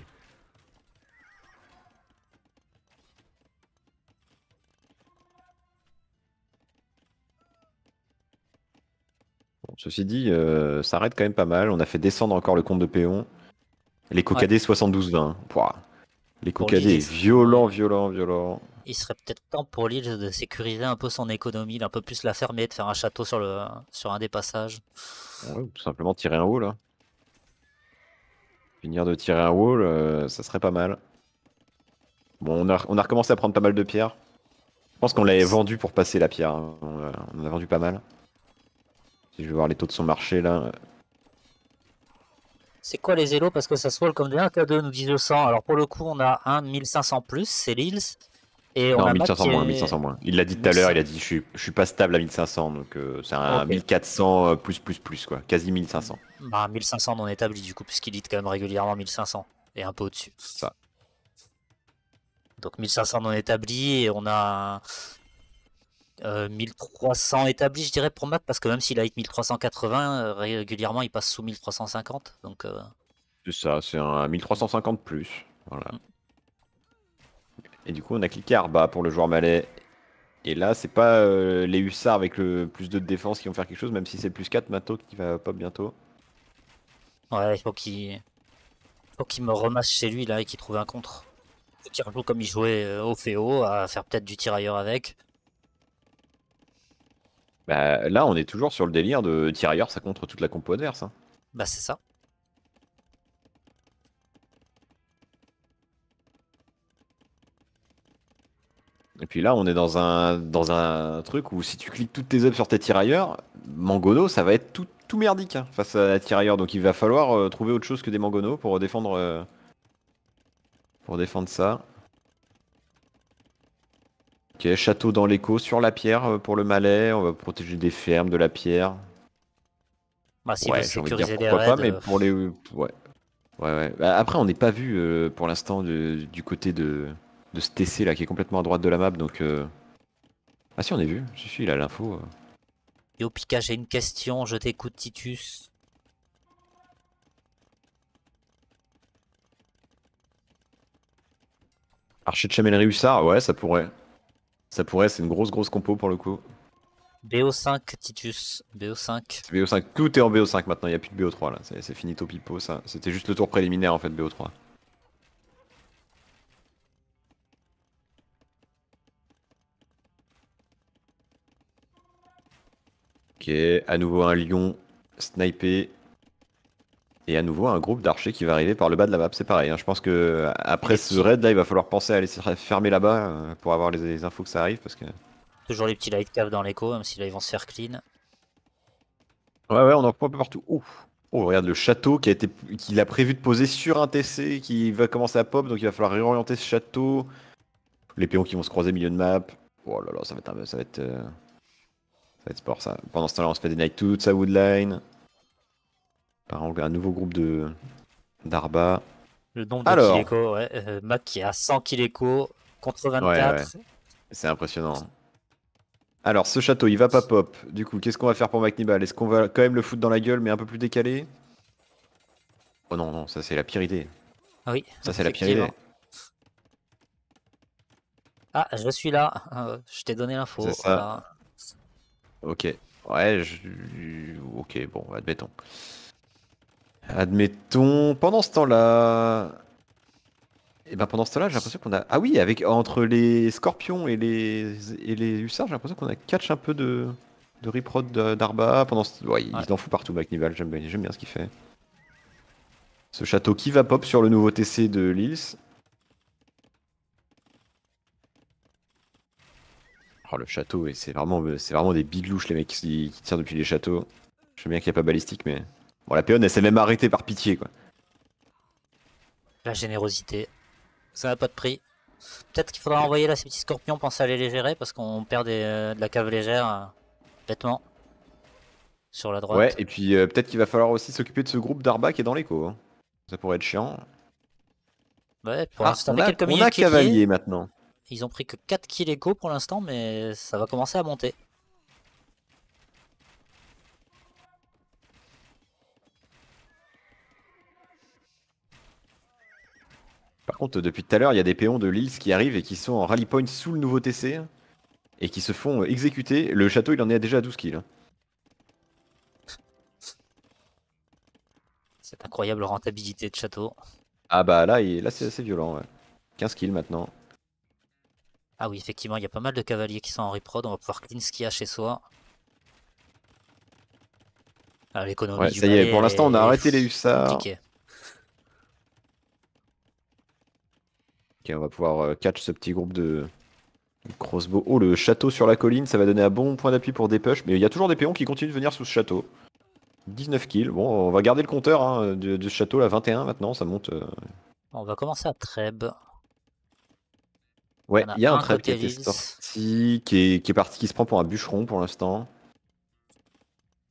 Bon, ceci dit, euh, ça arrête quand même pas mal. On a fait descendre encore le compte de Péon. Les cocadés 72-20. Les cocadés, violents, violent, violent il serait peut-être temps pour l'île de sécuriser un peu son économie, d'un peu plus la fermer, de faire un château sur, le, sur un des passages. tout simplement tirer un wall. Finir de tirer un wall, ça serait pas mal. Bon, on a, on recommencé à prendre pas mal de pierres. Je pense qu'on l'avait vendu pour passer la pierre. Hein. On, a vendu pas mal. Si je vais voir les taux de son marché là. C'est quoi les élos Parce que ça se vole comme des 1K2 nous disent 200. Alors pour le coup, on a 1 1500 plus, c'est l'île. 1500 moins, 1500 moins. Il l'a dit tout à l'heure, il a dit je suis, suis pas stable à 1500, donc euh, c'est un 1400 euh, plus plus plus quoi, quasi 1500. Bah 1500 non établi du coup, puisqu'il dit quand même régulièrement 1500 et un peu au-dessus. Ça. Donc 1500 non établi et on a 1300 euh, établi, je dirais pour Mac, parce que même s'il a hit 1380, régulièrement il passe sous 1350, donc. C'est ça, c'est un 1350 plus. Voilà. Mm. Et du coup, on a cliqué Arba pour le joueur malais. Et là, c'est pas euh, les hussards avec le plus 2 de défense qui vont faire quelque chose, même si c'est plus 4 Mato qui va pop bientôt. Ouais, faut qu'il faut qu'il me remasse chez lui là et qu'il trouve un contre. Qu'il peu comme il jouait euh, au Féo, à faire peut-être du tirailleur avec. Bah là, on est toujours sur le délire de tirailleur, ça contre toute la compo adverse. Hein. Bah c'est ça. Et puis là, on est dans un, dans un truc où si tu cliques toutes tes up sur tes tirailleurs, Mangono, ça va être tout, merdique hein, face à la tirailleur. Donc il va falloir euh, trouver autre chose que des Mangono pour défendre, euh, pour défendre ça. Ok, château dans l'écho sur la pierre euh, pour le malais. On va protéger des fermes, de la pierre. Bah, si ouais, sécuriser pourquoi mais pour les. Ouais. Ouais, ouais. Bah, après, on n'est pas vu pour l'instant du côté de de ce TC là qui est complètement à droite de la map donc. Euh... Ah si on est vu, je suis là a l'info. et euh. Yo Pika j'ai une question, je t'écoute Titus. Archer de Chamellerie Hussard, ouais ça pourrait. Ça pourrait, c'est une grosse grosse compo pour le coup. BO5 Titus, BO5. BO5, tout est en BO5 maintenant, il n'y a plus de BO3 là, c'est fini Topipo ça. C'était juste le tour préliminaire en fait BO3. Ok, à nouveau un lion sniper Et à nouveau un groupe d'archers qui va arriver par le bas de la map. C'est pareil, hein. je pense que euh, après ce raid là, il va falloir penser à aller fermer là-bas euh, pour avoir les, infos que ça arrive. parce que Toujours les petits light cave dans l'écho, même si là ils vont se faire clean. Ouais, ouais, on en prend un peu partout. Oh, oh regarde le château qui a été, qu'il a prévu de poser sur un TC qui va commencer à pop, donc il va falloir réorienter ce château. Les péons qui vont se croiser au milieu de map. Oh là là, ça va être, un, ça va être euh, ça va être sport ça. Pendant ce temps-là, on se fait des night toute sa woodline. Par un nouveau groupe de d'Arba. Le nombre de Alors... ouais. Euh, Mac qui a 100 kiléco contre 24. C'est impressionnant. Alors, ce château, il va pas pop. Du coup, qu'est-ce qu'on va faire pour McNibal Est-ce qu'on va quand même le foutre dans la gueule, mais un peu plus décalé Oh non, non, ça c'est la pire idée. Ah oui. Ça c'est la pire idée. Ah, je suis là. Euh, je t'ai donné l'info. Voilà. Ok. Ouais, je... ok, bon, admettons. Admettons. Pendant ce temps-là. Et eh ben pendant ce temps-là, j'ai l'impression qu'on a. Ah oui, avec entre les scorpions et les, et les hussards, j'ai l'impression qu'on a catch un peu de, de reprod d'Arba. Pendant ce... ouais, Il s'en fout partout, McNival. J'aime bien, bien ce qu'il fait. Ce château qui va pop sur le nouveau TC de Lils. le château, et c'est vraiment, euh, c'est vraiment des biglouches les mecs qui, tirent depuis les châteaux. Je sais bien qu'il n'y a pas balistique, mais. Bon, la pionne elle s'est même arrêtée par pitié, quoi. La générosité. Ça n'a pas de prix. Peut-être qu'il faudra envoyer là ces petits scorpions, penser à les gérer, parce qu'on perd euh, de la cave légère, euh, bêtement. Sur la droite. Ouais, et puis peut-être qu'il va falloir aussi s'occuper de ce groupe d'Arba qui est dans l'écho. Hein. Ça pourrait être chiant. Ouais, pour ah, on a, cavalier maintenant. Ils ont pris que 4 kills écho pour l'instant, mais ça va commencer à monter. Par contre, depuis tout à l'heure, il y a des péons de Lils qui arrivent et qui sont en rally point sous le nouveau TC hein, et qui se font exécuter. Le château, il en est déjà à 12 kills. Hein. Cette incroyable rentabilité de château. Ah bah là, là c'est assez violent. Ouais. 15 kills maintenant. Ah oui, effectivement, il y a pas mal de cavaliers qui sont en reprod. On va pouvoir clean ce qu'il a chez soi. Ah l'économie ça y est, pour l'instant, on a arrêté les hussards. Ok, on va pouvoir euh, catch ce petit groupe de... crossbow. Oh, le château sur la colline, ça va donner un bon point d'appui pour des push Mais il y a toujours des péons qui continuent de venir sous ce château. 19 kills. Bon, on va garder le compteur hein, de, ce château, là, 21 maintenant, ça monte. Euh. On va commencer à Trèbes. Ouais, il y a un, trade qui est sorti, qui parti, qui se prend pour un bûcheron pour l'instant.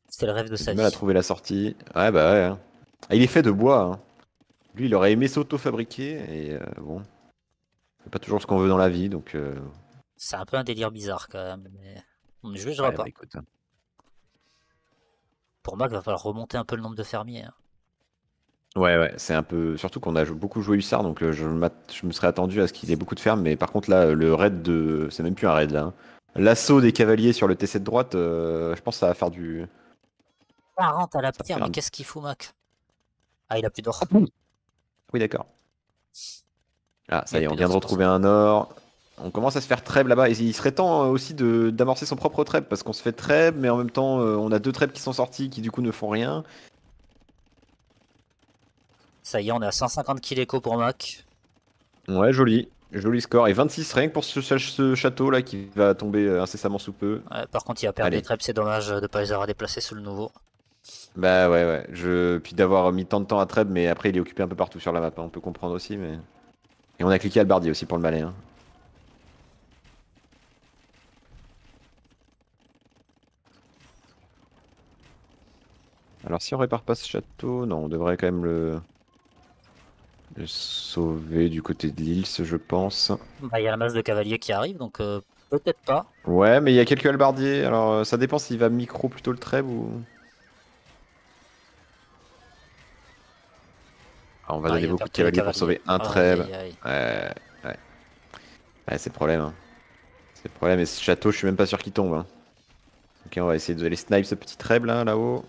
C'était le rêve de sa Il a trouvé la sortie. Ouais, bah ouais. Hein. Ah, il est fait de bois. Hein. Lui, il aurait aimé s'auto-fabriquer et euh, bon. C'est pas toujours ce qu'on veut dans la vie, donc. Euh. C'est un peu un délire bizarre quand même. Mais... On ne le pas. Bah, pour moi il va falloir remonter un peu le nombre de fermiers. Hein. Ouais, ouais, c'est un peu. Surtout qu'on a beaucoup joué Hussard, donc euh, je, me serais attendu à ce qu'il ait beaucoup de fermes, mais par contre, là, le raid de. C'est même plus un raid, là. Hein. L'assaut des cavaliers sur le t de droite, euh, je pense que ça va faire du. à la pierre, mais qu'est-ce qu'il fout, Mac Ah, il a plus d'or. Ah, oui, d'accord. Ah, ça y est, on vient de retrouver un or. On commence à se faire trêve là-bas. il serait temps euh, aussi de- d'amorcer son propre trêve parce qu'on se fait treb mais en même temps, on a deux trêves qui sont sortis qui, du coup, ne font rien. Ça y est, on est à 150 kills éco pour Mac. Ouais, joli. Joli score. Et 26 que pour ce, château là qui va tomber euh, incessamment sous peu. Ouais, par contre, il a perdu les Trebs. c'est dommage de ne pas les avoir déplacés sous le nouveau. Bah ouais, ouais. Je... Puis d'avoir mis tant de temps à Trebs, mais après il est occupé un peu partout sur la map, hein. on peut comprendre aussi. mais... Et on a cliqué Albardi aussi pour le balai. Hein. Alors si on répare pas ce château, non, on devrait quand même le... Le sauver du côté de l'île, je pense. Bah, il y a la masse de cavaliers qui arrive, donc euh, peut-être pas. Ouais, mais il y a quelques albardiers, alors euh, ça dépend s'il va micro plutôt le treble ou. Ah, on va ah, donner beaucoup de cavaliers, pour sauver un treble. Ouais, ouais. ouais c'est le problème. Hein. C'est le problème, et ce château, je suis même pas sûr qu'il tombe. Hein. Ok, on va essayer de les snipe ce petit treble là-haut.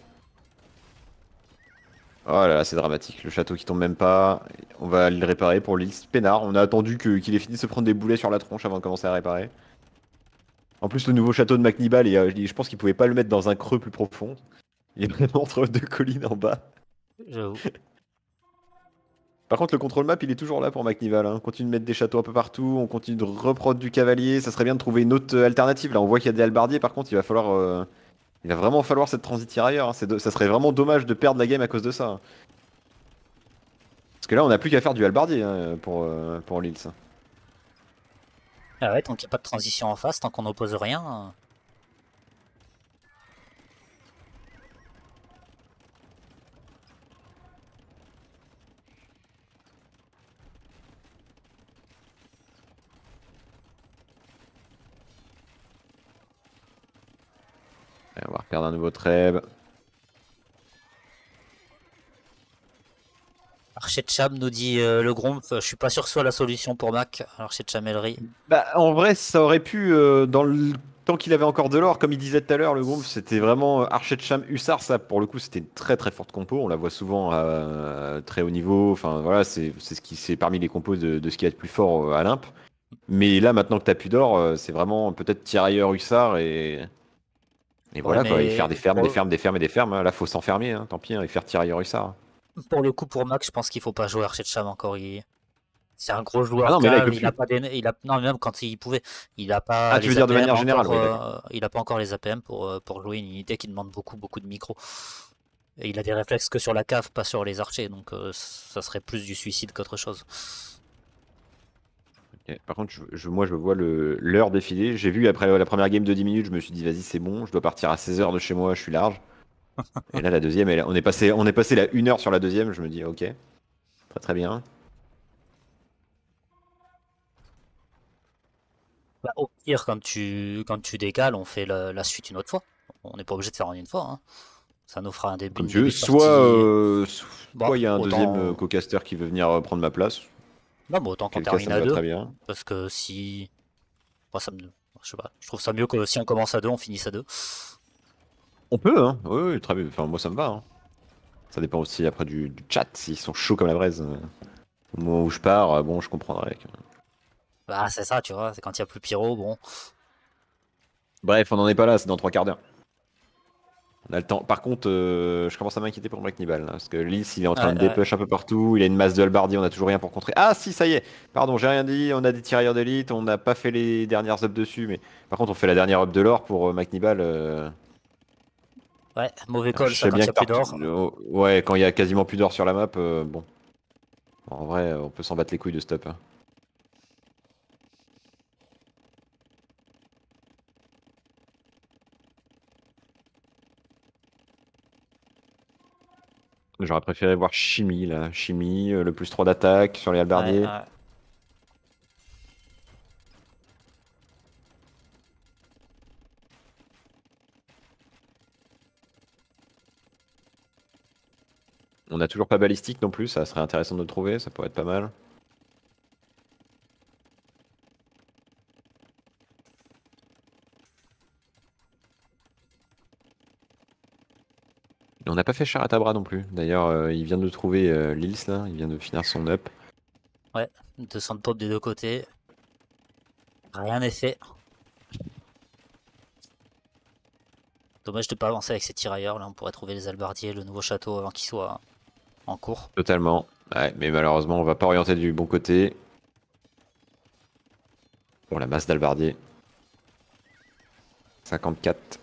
Oh là là, c'est dramatique. Le château qui tombe même pas. On va le réparer pour l'île Pénard. On a attendu qu'il ait fini de se prendre des boulets sur la tronche avant de commencer à réparer. En plus, le nouveau château de McNibal, et, je pense qu'il pouvait pas le mettre dans un creux plus profond. Il est vraiment entre deux collines en bas. J'avoue. Par contre, le contrôle map, il est toujours là pour McNival. Hein. On continue de mettre des châteaux un peu partout, on continue de reprendre du cavalier. Ça serait bien de trouver une autre euh, alternative. Là, on voit qu'il y a des albardiers Par contre, il va falloir euh, il va vraiment falloir cette transition hein. ailleurs, Ça serait vraiment dommage de perdre la game à cause de ça. Parce que là, on a plus qu'à faire du halbardier hein, pour, euh, pour Lils. Ah ouais, tant qu'il n'y a pas de transition en face, tant qu'on n'oppose rien. Hein. on va perdre un nouveau trèbe. Cham nous dit euh, le Gromp, je suis pas sûr que ce soit la solution pour Mac, de Bah, en vrai, ça aurait pu, euh, dans le temps qu'il avait encore de l'or, comme il disait tout à l'heure, le Gromp, c'était vraiment euh, Cham Hussard, ça pour le coup, c'était une très très forte compo, on la voit souvent à très haut niveau, enfin voilà, c'est ce qui parmi les compos de, ce qu'il y a de plus fort à l'imp. Mais là, maintenant que t'as plus d'or, c'est vraiment peut-être tirailleur Hussard et et voilà, quoi, faire des fermes, des fermes, des fermes et des fermes. Là, faut s'enfermer, hein, tant pis, hein, il et faire tirer ça. Pour le coup, pour Max, je pense qu'il faut pas jouer de Cham encore. C'est un gros joueur. Ah non, mais il, a pas des... même quand il pouvait, il a pas. Ah, tu veux dire de manière générale euh, Il a pas encore les APM pour, euh, pour jouer une unité qui demande beaucoup, beaucoup de micros. Et il a des réflexes que sur la cave, pas sur les archers, donc euh, ça serait plus du suicide qu'autre chose. Par contre, moi, je vois l'heure défiler. J'ai vu après euh, la première game de 10 minutes, je me suis dit, vas-y, c'est bon, je dois partir à 16h de chez moi, je suis large. Et là, la deuxième, on, est passé, on est passé la 1 heure sur la deuxième, je me dis, ok, très très bien. Bah, au pire, quand tu, quand tu décales, on fait la, suite une autre fois. On n'est pas obligé de faire en une fois. Hein. Ça nous fera un début. Comme Soit, euh, bah, il y a un deuxième euh, co-caster qui veut venir prendre ma place, non, mais autant qu'on termine à deux. Parce que si. Moi, ça me... Je sais pas. Je trouve ça mieux que si on commence à deux, on finisse à deux. On peut, hein. Oui, très bien. Enfin, moi, ça me va. Hein. Ça dépend aussi après du, chat, s'ils sont chauds comme la braise. Au moment où je pars, euh, bon, je comprendrai. Bah, c'est ça, tu vois. C'est quand il n'y a plus Pyro, bon. Bref, on n'en est pas là, c'est dans trois quarts d'heure. On a le temps. Par contre, euh, je commence à m'inquiéter pour Black hein, parce que Lys, il est en train ah, de ah. dépêcher un peu partout. Il a une masse de albardi, On a toujours rien pour contrer. Ah, si, ça y est. Pardon, j'ai rien dit. On a des tirailleurs d'élite. On n'a pas fait les dernières up dessus. Mais par contre, on fait la dernière up de l'or pour euh, euh. Ouais, mauvais call. Je ça, bien plus d'or. Oh, ouais, quand il y a quasiment plus d'or sur la map, euh, bon. En vrai, on peut s'en battre les couilles de stop. J'aurais préféré voir chimie là. Chimie, euh, le plus 3 d'attaque sur les halbardiers. On a toujours pas balistique non plus, ça serait intéressant de le trouver, ça pourrait être pas mal. pas fait Charatabra non plus. D'ailleurs, euh, il vient de trouver euh, l'île il vient de finir son up. Ouais, 200 de pop des deux côtés. Rien n'est fait. Dommage de pas avancer avec ces tirailleurs là, on pourrait trouver les albardiers, le nouveau château avant qu'il soit en cours. Totalement. Ouais, mais malheureusement, on va pas orienter du bon côté. pour la masse d'albardiers. 54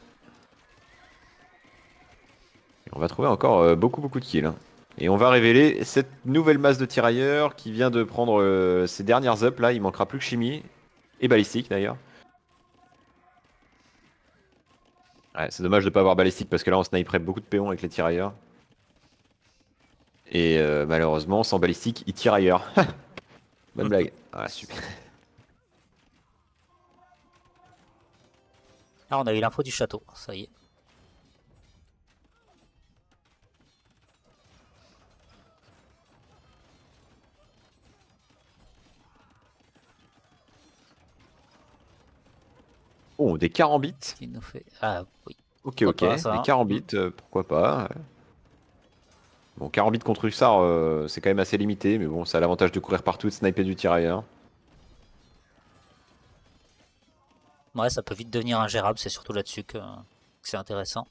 on va trouver encore euh, beaucoup beaucoup de kills. Hein. Et on va révéler cette nouvelle masse de tirailleurs qui vient de prendre euh, ses dernières up là. Il manquera plus que chimie et balistique d'ailleurs. Ouais, c'est dommage de ne pas avoir balistique parce que là on sniperait beaucoup de péons avec les tirailleurs. Et euh, malheureusement, sans balistique, il tire ailleurs. Bonne blague. Ah, super. Là ah, on a eu l'info du château, ça y est. Oh, des carambites bits. Ah oui. Ok, ok, hein. des hein. pourquoi pas. Bon, bits contre hussard, euh, c'est quand même assez limité, mais bon, ça a l'avantage de courir partout et de sniper du tirailleur. Ouais, ça peut vite devenir ingérable, c'est surtout là-dessus que, c'est intéressant.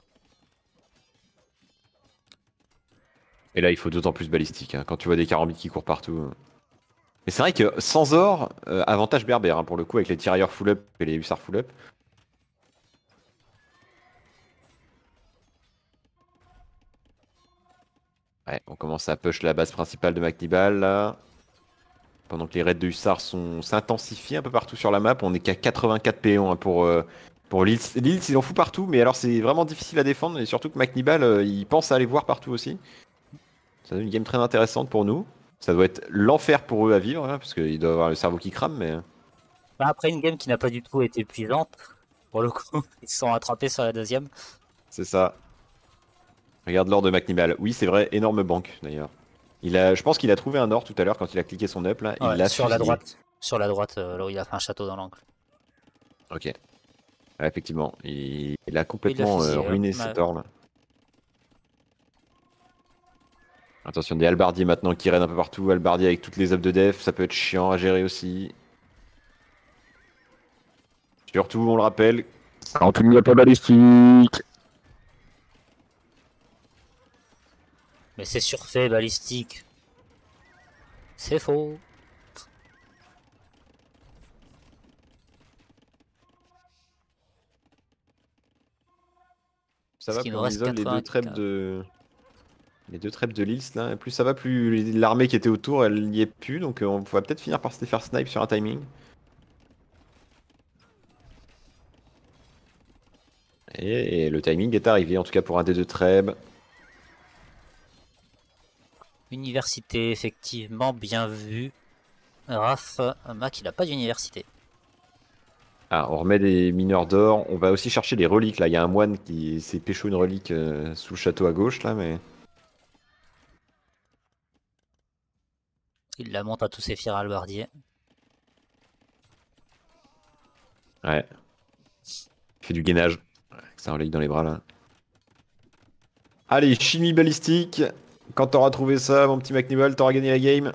Et là, il faut d'autant plus balistique, hein, quand tu vois des carambites qui courent partout. Mais c'est vrai que sans or, euh, avantage berbère hein, pour le coup, avec les tirailleurs full up et les hussards full up, on commence à push la base principale de McNibal là. Pendant que les raids de Hussard s'intensifient un peu partout sur la map, on est qu'à 84 péons hein, pour, euh, pour Lils. ils en fout partout, mais alors c'est vraiment difficile à défendre, et surtout que McNibal, euh, il pense à aller voir partout aussi. Ça donne une game très intéressante pour nous. Ça doit être l'enfer pour eux à vivre, hein, parce qu'ils doivent avoir le cerveau qui crame, mais... Euh. Bah, après une game qui n'a pas du tout été épuisante, pour le coup, ils se sont attrapés sur la deuxième. C'est ça. Regarde l'or de McNibal. Oui, c'est vrai, énorme banque d'ailleurs. Il a, je pense qu'il a trouvé un or tout à l'heure quand il a cliqué son up là. il l'a sur la droite. Sur la droite, euh, là il a fait un château dans l'angle. Ok. effectivement, il, a complètement euh, ruiné cet or là. Attention, des albardiers maintenant qui règnent un peu partout. Albardi avec toutes les up de def, ça peut être chiant à gérer aussi. Surtout, on le rappelle. Quand n'y a pas balistique Mais c'est surfait balistique. C'est faux. Ça va, on les deux trêpes de... Les deux trêpes de l'île, là. Plus ça va, plus l'armée qui était autour, elle n'y est plus. Donc euh, on va peut-être finir par se faire snipe sur un timing. Et, le timing est arrivé, en tout cas pour un des deux trêbes. Université, effectivement, bien vu. Raph, Mac, il n'a pas d'université. Ah, on remet les mineurs d'or. On va aussi chercher des reliques. Là, il y a un moine qui s'est pécho une relique euh, sous le château à gauche, là, mais. Il la monte à tous ses fiers albardiers. Ouais. Il fait du gainage. sa relique dans les bras, là. Allez, chimie balistique. Quand t'auras trouvé ça, mon petit McNibble, t'auras gagné la game.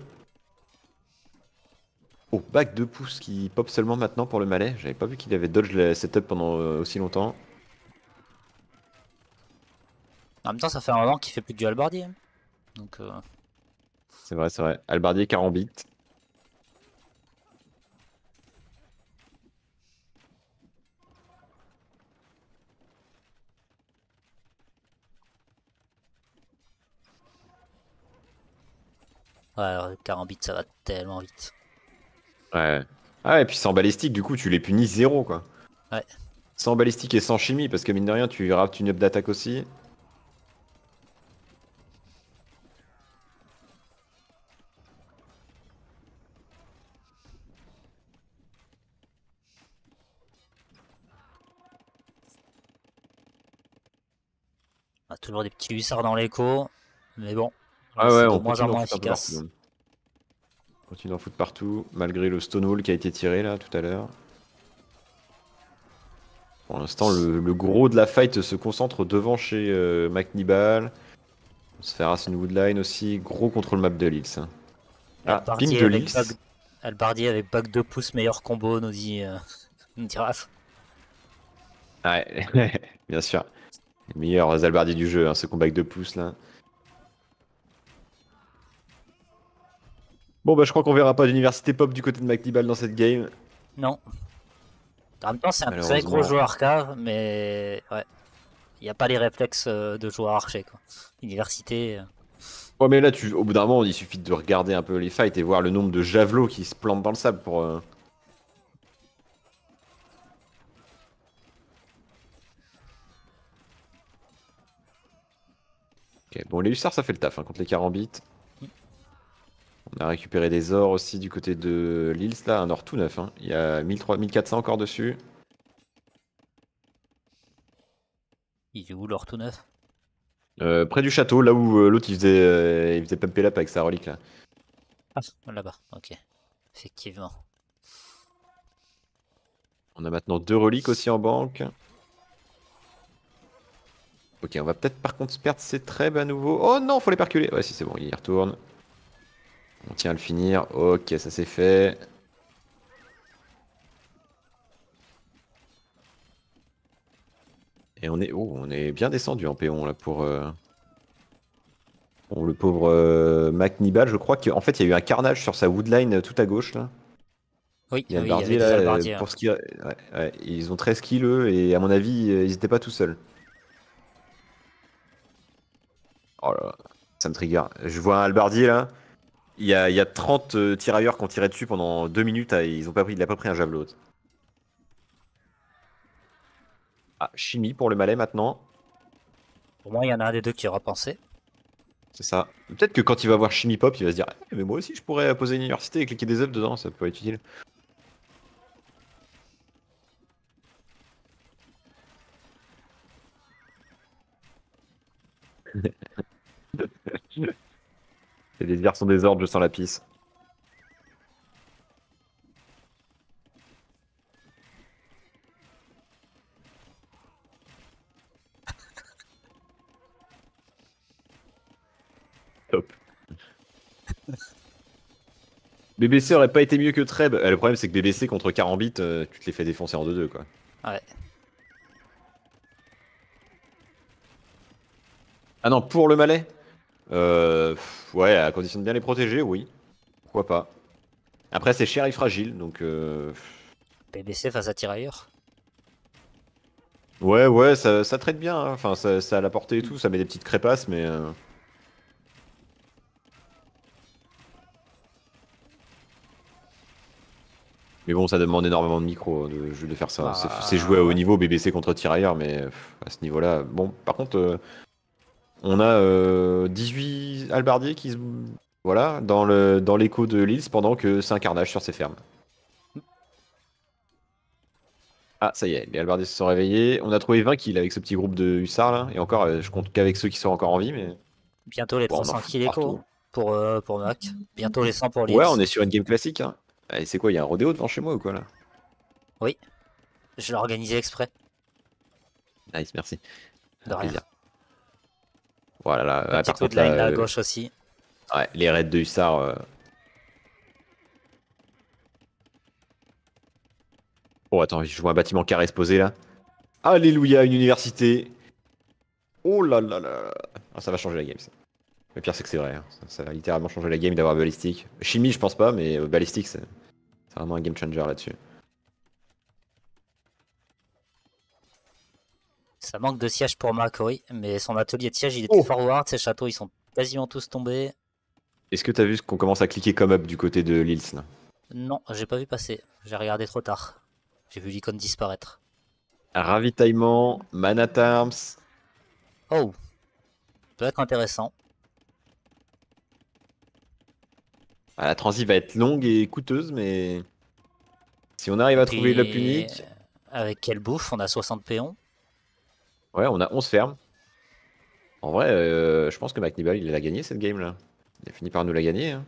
Oh, Bac de pouce qui pop seulement maintenant pour le malais. J'avais pas vu qu'il avait dodge la setup pendant euh, aussi longtemps. En même temps, ça fait un moment qu'il fait plus du halbardier. Hein. Donc. Euh, c'est vrai, c'est vrai. Albardier 40 bits. Ouais, alors, 40 bits, ça va tellement vite. Ouais. Ah, et puis sans balistique, du coup, tu les punis zéro, quoi. Ouais. Sans balistique et sans chimie, parce que mine de rien, tu rates une up d'attaque aussi. toujours des petits hussards dans l'écho, mais bon. Ah ouais, on continue On continue d'en foutre partout, malgré le stonewall qui a été tiré là tout à l'heure. Pour l'instant, le, gros de la fight se concentre devant chez euh, McNibal. On se fait une Woodline aussi. Gros contrôle map de l'Ix. Ah, ping de l'Ix Albardi avec bug de pouce, meilleur combo, nous dit, euh, Ouais, bien sûr. Les meilleurs Albardi du jeu, hein, ce combat de pouce là. Bon, bah, je crois qu'on verra pas d'université pop du côté de McDibal dans cette game. Non. En même temps, c'est un très gros joueur arcade, mais ouais. Il n'y a pas les réflexes euh, de joueur archer, quoi. Université. Euh. Ouais, mais là, tu... au bout d'un moment, il suffit de regarder un peu les fights et voir le nombre de javelots qui se plantent dans le sable pour. Euh. Ok, bon, les hussards, ça fait le taf hein, contre les carambites on a récupéré des ors aussi du côté de l'île, là, un or tout neuf. Hein. Il y a 1400 encore dessus. Il est où l'or tout neuf euh, Près du château, là où euh, l'autre il faisait, euh, il faisait avec sa relique là. Ah, là-bas, ok. Effectivement. On a maintenant deux reliques aussi en banque. Ok, on va peut-être par contre perdre ses trèbes à nouveau. Oh non, faut les perculer. Ouais, si c'est bon, il y retourne. On tient à le finir. Ok, ça c'est fait. Et on est, oh, on est bien descendu en Péon là euh, pour, le pauvre euh, MacNibal, Je crois qu'en fait il y a eu un carnage sur sa woodline euh, tout à gauche là. Oui, il y a oui, là, ouais, ils ont 13 kills eux et à mon avis ils étaient pas tout seuls. Oh là, ça me trigger. Je vois un albardier là. Il y a, 30 euh, tirailleurs qui ont tiré dessus pendant 2 minutes, et ils ont pas pris, il a pas pris un javelot. Ah, chimie pour le malais maintenant. Pour moi, il y en a un des deux qui aura pensé. C'est ça. Peut-être que quand il va voir Chimie Pop, il va se dire eh, Mais moi aussi, je pourrais poser une université et cliquer des œufs dedans, ça peut être utile. C'est des sont des ordres, je sens la pisse. Top. BBC aurait pas été mieux que Treb. Euh, le problème, c'est que BBC contre Carambit, bits, euh, tu te les fais défoncer en 2-2, quoi. Ouais. Ah non, pour le Malais euh, ouais, à condition de bien les protéger, oui. Pourquoi pas. Après, c'est cher et fragile, donc... Euh... face à Tirailleur Ouais, ouais, ça, traite bien. Hein. Enfin, ça, a la portée et tout. Ça met des petites crépasses, mais... Euh. Mais bon, ça demande énormément de micro hein, de, faire ça. Hein. c'est jouer à haut niveau, BBC contre tirailleurs, mais à ce niveau-là... Bon, par contre... Euh, on a 18 euh, albardiers qui se. Voilà, dans le dans de l'île, pendant que c'est un carnage sur ses fermes. Ah, ça y est, les albardiers se sont réveillés. On a trouvé 20 kills avec ce petit groupe de hussards là. Et encore, euh, je compte qu'avec ceux qui sont encore en vie, mais. Bientôt les 300 kills écho hein, pour, euh, pour Mac. Bientôt les 100 pour l'île. Ouais, on est sur une game classique. Hein. Ah, et c'est quoi, il y a un rodéo devant chez moi ou quoi là Oui, je l'ai organisé exprès. Nice, merci. Voilà, là, là par à euh, gauche aussi. Ouais, les raids de Hussard. Euh. Oh, attends, je vois un bâtiment carré se poser là. Alléluia, une université. Oh là là là. là ah, ça va changer la game. Ça. Le pire, c'est que c'est vrai. Hein. Ça, va littéralement changer la game d'avoir balistique. Chimie, je pense pas, mais euh, balistique, c'est vraiment un game changer là-dessus. Ça manque de sièges pour oui, mais son atelier de siège, il était oh. forward. Ses châteaux, ils sont quasiment tous tombés. Est-ce que t'as vu ce qu'on commence à cliquer comme up du côté de Lilsn Non, j'ai pas vu passer. J'ai regardé trop tard. J'ai vu l'icône disparaître. Ravitaillement, mana Oh, peut être intéressant. Ah, la transi va être longue et coûteuse, mais si on arrive à trouver le unique. Avec quelle bouffe On a 60 péons. Ouais, on a 11 fermes. En vrai, euh, je pense que McNibal, il a gagné cette game là. Il a fini par nous la gagner. Hein.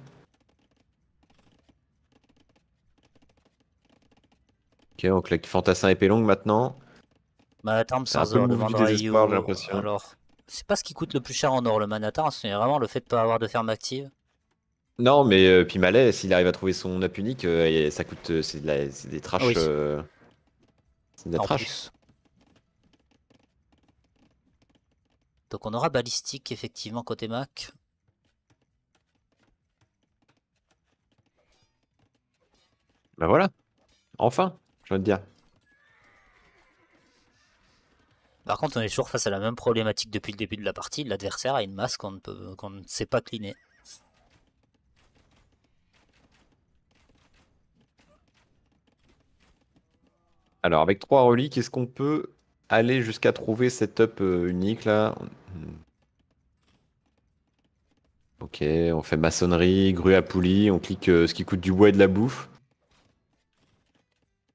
Ok, on claque Fantassin épée longue maintenant. Manhattan sans le Alors, c'est pas ce qui coûte le plus cher en or, le Manhattan, c'est vraiment le fait de pas avoir de ferme active. Non, mais euh, puis s'il arrive à trouver son app unique, euh, ça coûte. C'est des trashs... c'est de la Donc on aura balistique effectivement côté Mac. Ben voilà. Enfin, je veux te dire. Par contre, on est toujours face à la même problématique depuis le début de la partie. L'adversaire a une masse qu'on ne, peut, sait pas cliner. Alors, avec trois reliques, quest ce qu'on peut aller jusqu'à trouver setup euh, unique là. Ok, on fait maçonnerie, grue à poulie, on clique euh, ce qui coûte du bois et de la bouffe.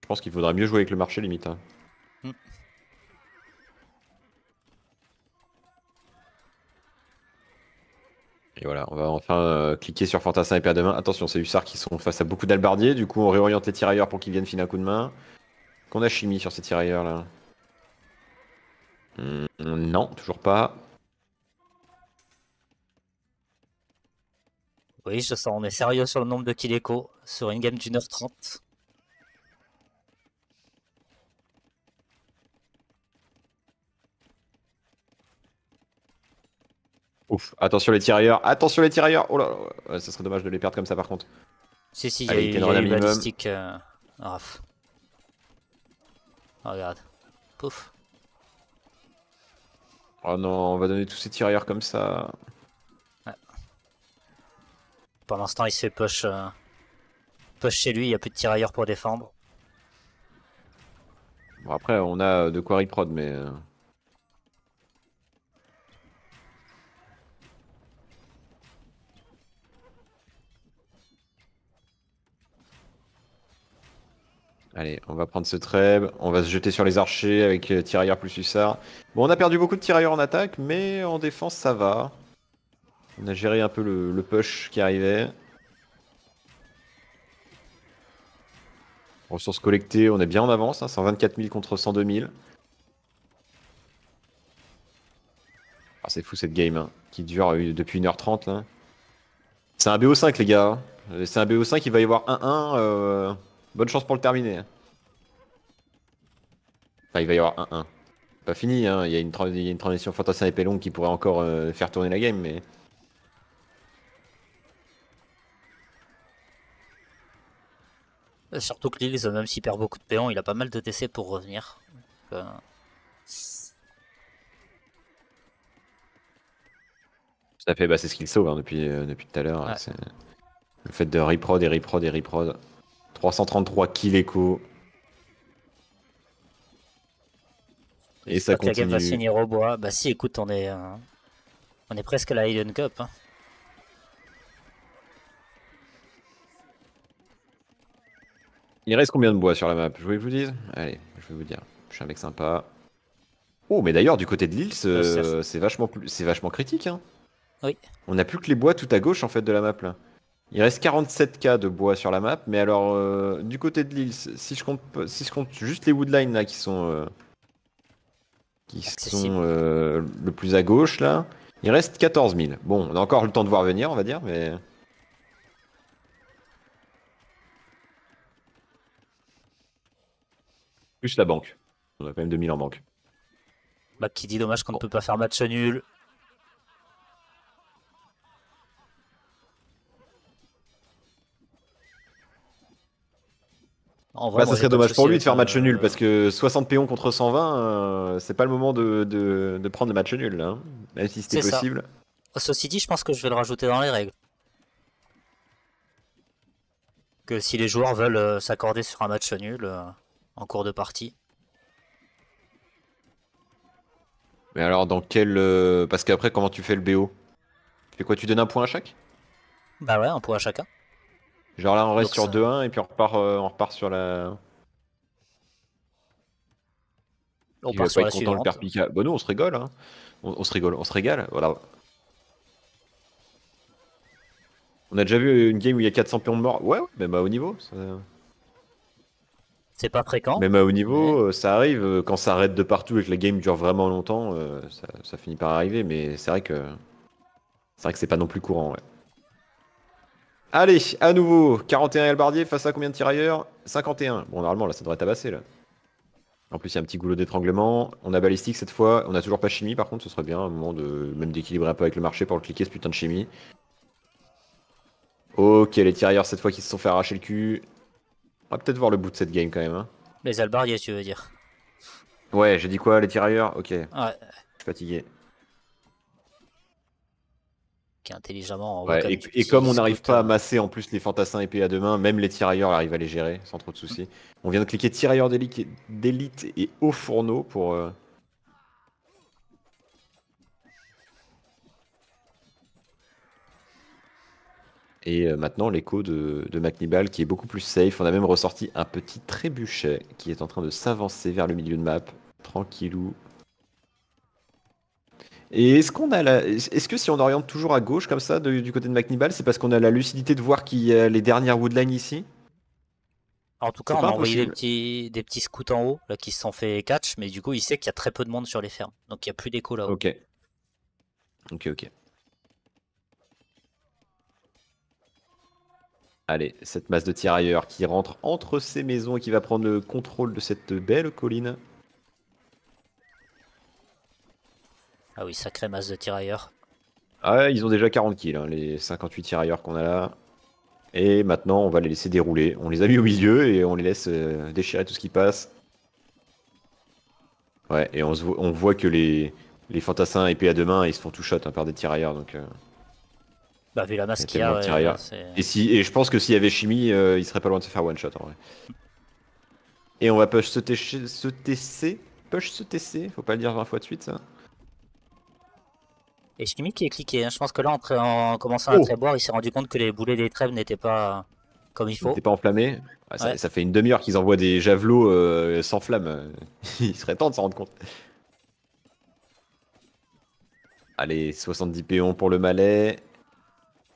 Je pense qu'il faudra mieux jouer avec le marché limite. Hein. Hmm. Et voilà, on va enfin euh, cliquer sur Fantassin et Père de Main. Attention, c'est hussards qui sont face à beaucoup d'albardiers, du coup on réoriente les tirailleurs pour qu'ils viennent finir un coup de main. Qu'on a chimie sur ces tirailleurs là. Mm, non, toujours pas. Oui, je sens, on est sérieux sur le nombre de kills sur une game d'une heure trente. Ouf, attention les tirailleurs, attention les tirailleurs Oh là, là, ça serait dommage de les perdre comme ça par contre. Si, si, il y a eu, y a euh, ah, regarde. Pouf. Oh non, on va donner tous ces tirailleurs comme ça. Ouais. Pour l'instant, il se fait push, chez lui, il n'y a plus de tirailleurs pour défendre. Bon, après, on a de quoi prod mais. Euh, Allez, on va prendre ce trèbe, on va se jeter sur les archers avec euh, tirailleurs plus hussards. Bon, on a perdu beaucoup de tirailleurs en attaque, mais en défense, ça va. On a géré un peu le, push qui arrivait. Ressources collectées, on est bien en avance, 124 hein, 000 contre 102 000. Ah, c'est fou cette game, hein, qui dure euh, depuis 1h30. C'est un BO5 les gars, c'est un BO5, il va y avoir 1-1. Euh, Bonne chance pour le terminer. Hein. Enfin, il va y avoir 1-1. Pas fini, hein. il, y a une transition transition fantassin épée longue qui pourrait encore euh, faire tourner la game, mais. Surtout que l'île, même s'il perd beaucoup de péons, il a pas mal de TC pour revenir. Euh, fait, bah, c'est ce qu'il sauve hein, depuis, euh, depuis tout à l'heure. Le fait de reprod et reprod et reprod. 333 kills Et ça continue. La game va finir au bois. Bah si, écoute, on est, euh, on est presque à la Hidden Cup. Hein. Il reste combien de bois sur la map Je voulais que je vous dise Allez, je vais vous dire. Je suis un mec sympa. Oh, mais d'ailleurs, du côté de l'île, c'est vachement, plus... vachement critique. Hein. Oui. On n'a plus que les bois tout à gauche en fait de la map là. Il reste 47K de bois sur la map, mais alors euh, du côté de l'île, si je compte si je compte juste les woodlines là qui sont euh, qui sont euh, le plus à gauche là, il reste 14 000. Bon, on a encore le temps de voir venir, on va dire, mais plus la banque. On a quand même 2000 en banque. Bah qui dit dommage qu'on ne peut pas faire match nul, bah, ça serait dommage pour lui de faire match nul parce que 60 pions contre 120, euh, c'est pas le moment de, prendre le match nul, là, hein. même si c'était possible. Ceci dit, je pense que je vais le rajouter dans les règles. Que si les joueurs veulent euh, s'accorder sur un match nul euh, en cours de partie, Mais alors, dans quel. Parce qu'après, comment tu fais le BO Tu fais quoi Tu donnes un point à chaque Bah ouais, un point à chacun. Genre là, on reste sur 2-1 et puis on repart, euh, on repart sur la. On part pas être content le Perpica. Bon, bah, nous, on se rigole. Hein. On, se rigole, on se régale. Voilà. On a déjà vu une game où il y a 4 champions de mort. Ouais, même à haut niveau. C'est pas fréquent. Même à haut niveau, euh, ça arrive. Euh, quand ça arrête de partout et que la game dure vraiment longtemps, ça, finit par arriver. Mais c'est vrai que c'est vrai que c'est pas non plus courant. Ouais. Allez, à nouveau, 41 Albardier face à combien de tirailleurs 51. Bon, normalement, là, ça devrait tabasser, là. En plus, il y a un petit goulot d'étranglement. On a balistique cette fois. On a toujours pas chimie, par contre, ce serait bien un moment de même d'équilibrer un peu avec le marché pour le cliquer, ce putain de chimie. Ok, les tirailleurs cette fois qui se sont fait arracher le cul. On va peut-être voir le bout de cette game quand même. Hein. Les Albardiers, tu veux dire Ouais, j'ai dit quoi Les tirailleurs Ok. Ouais. Je suis fatigué et, comme on n'arrive pas à hein. masser en plus les fantassins épais à deux mains, même les tirailleurs arrivent à les gérer sans trop de soucis. On vient de cliquer tirailleurs d'élite et au fourneau pour. Euh, et euh, maintenant l'écho de, de McNibal qui est beaucoup plus safe. On a même ressorti un petit trébuchet qui est en train de s'avancer vers le milieu de map. Tranquillou, et est-ce qu'on a la... est-ce que si on oriente toujours à gauche comme ça du côté de McNibal, c'est parce qu'on a la lucidité de voir qu'il y a les dernières woodlines ici En tout cas, on a envoyé des petits, scouts en haut là, qui se sont fait catch, mais du coup, il sait qu'il y a très peu de monde sur les fermes, donc il n'y a plus d'écho là-haut. Ok. Ok, ok. Allez, cette masse de tirailleurs qui rentre entre ces maisons et qui va prendre le contrôle de cette belle colline. Ah oui, sacrée masse de tirailleurs. Ah, ils ont déjà 40 kills, hein, les 58 tirailleurs qu'on a là. Et maintenant, on va les laisser dérouler. On les a mis au milieu et on les laisse euh, déchirer tout ce qui passe. Ouais, et on, voit que les, les fantassins épais à deux mains, ils se font tout shot hein, par des tirailleurs, donc... Euh. Bah vu la masse y a, et, si, et je pense que s'il y avait chimie, euh, ils il serait pas loin de se faire one shot en vrai. Et on va push ce TC, push ce TC, faut pas le dire 20 fois de suite ça. Et limite qui est cliqué. Hein. Je pense que là, en, commençant à à oh. boire, il s'est rendu compte que les boulets des trèves n'étaient pas comme il faut. N'étaient pas enflammés. ça, fait une demi-heure qu'ils envoient des javelots euh, sans flamme. il serait temps de s'en rendre compte. Allez, 70 péons pour le Malais.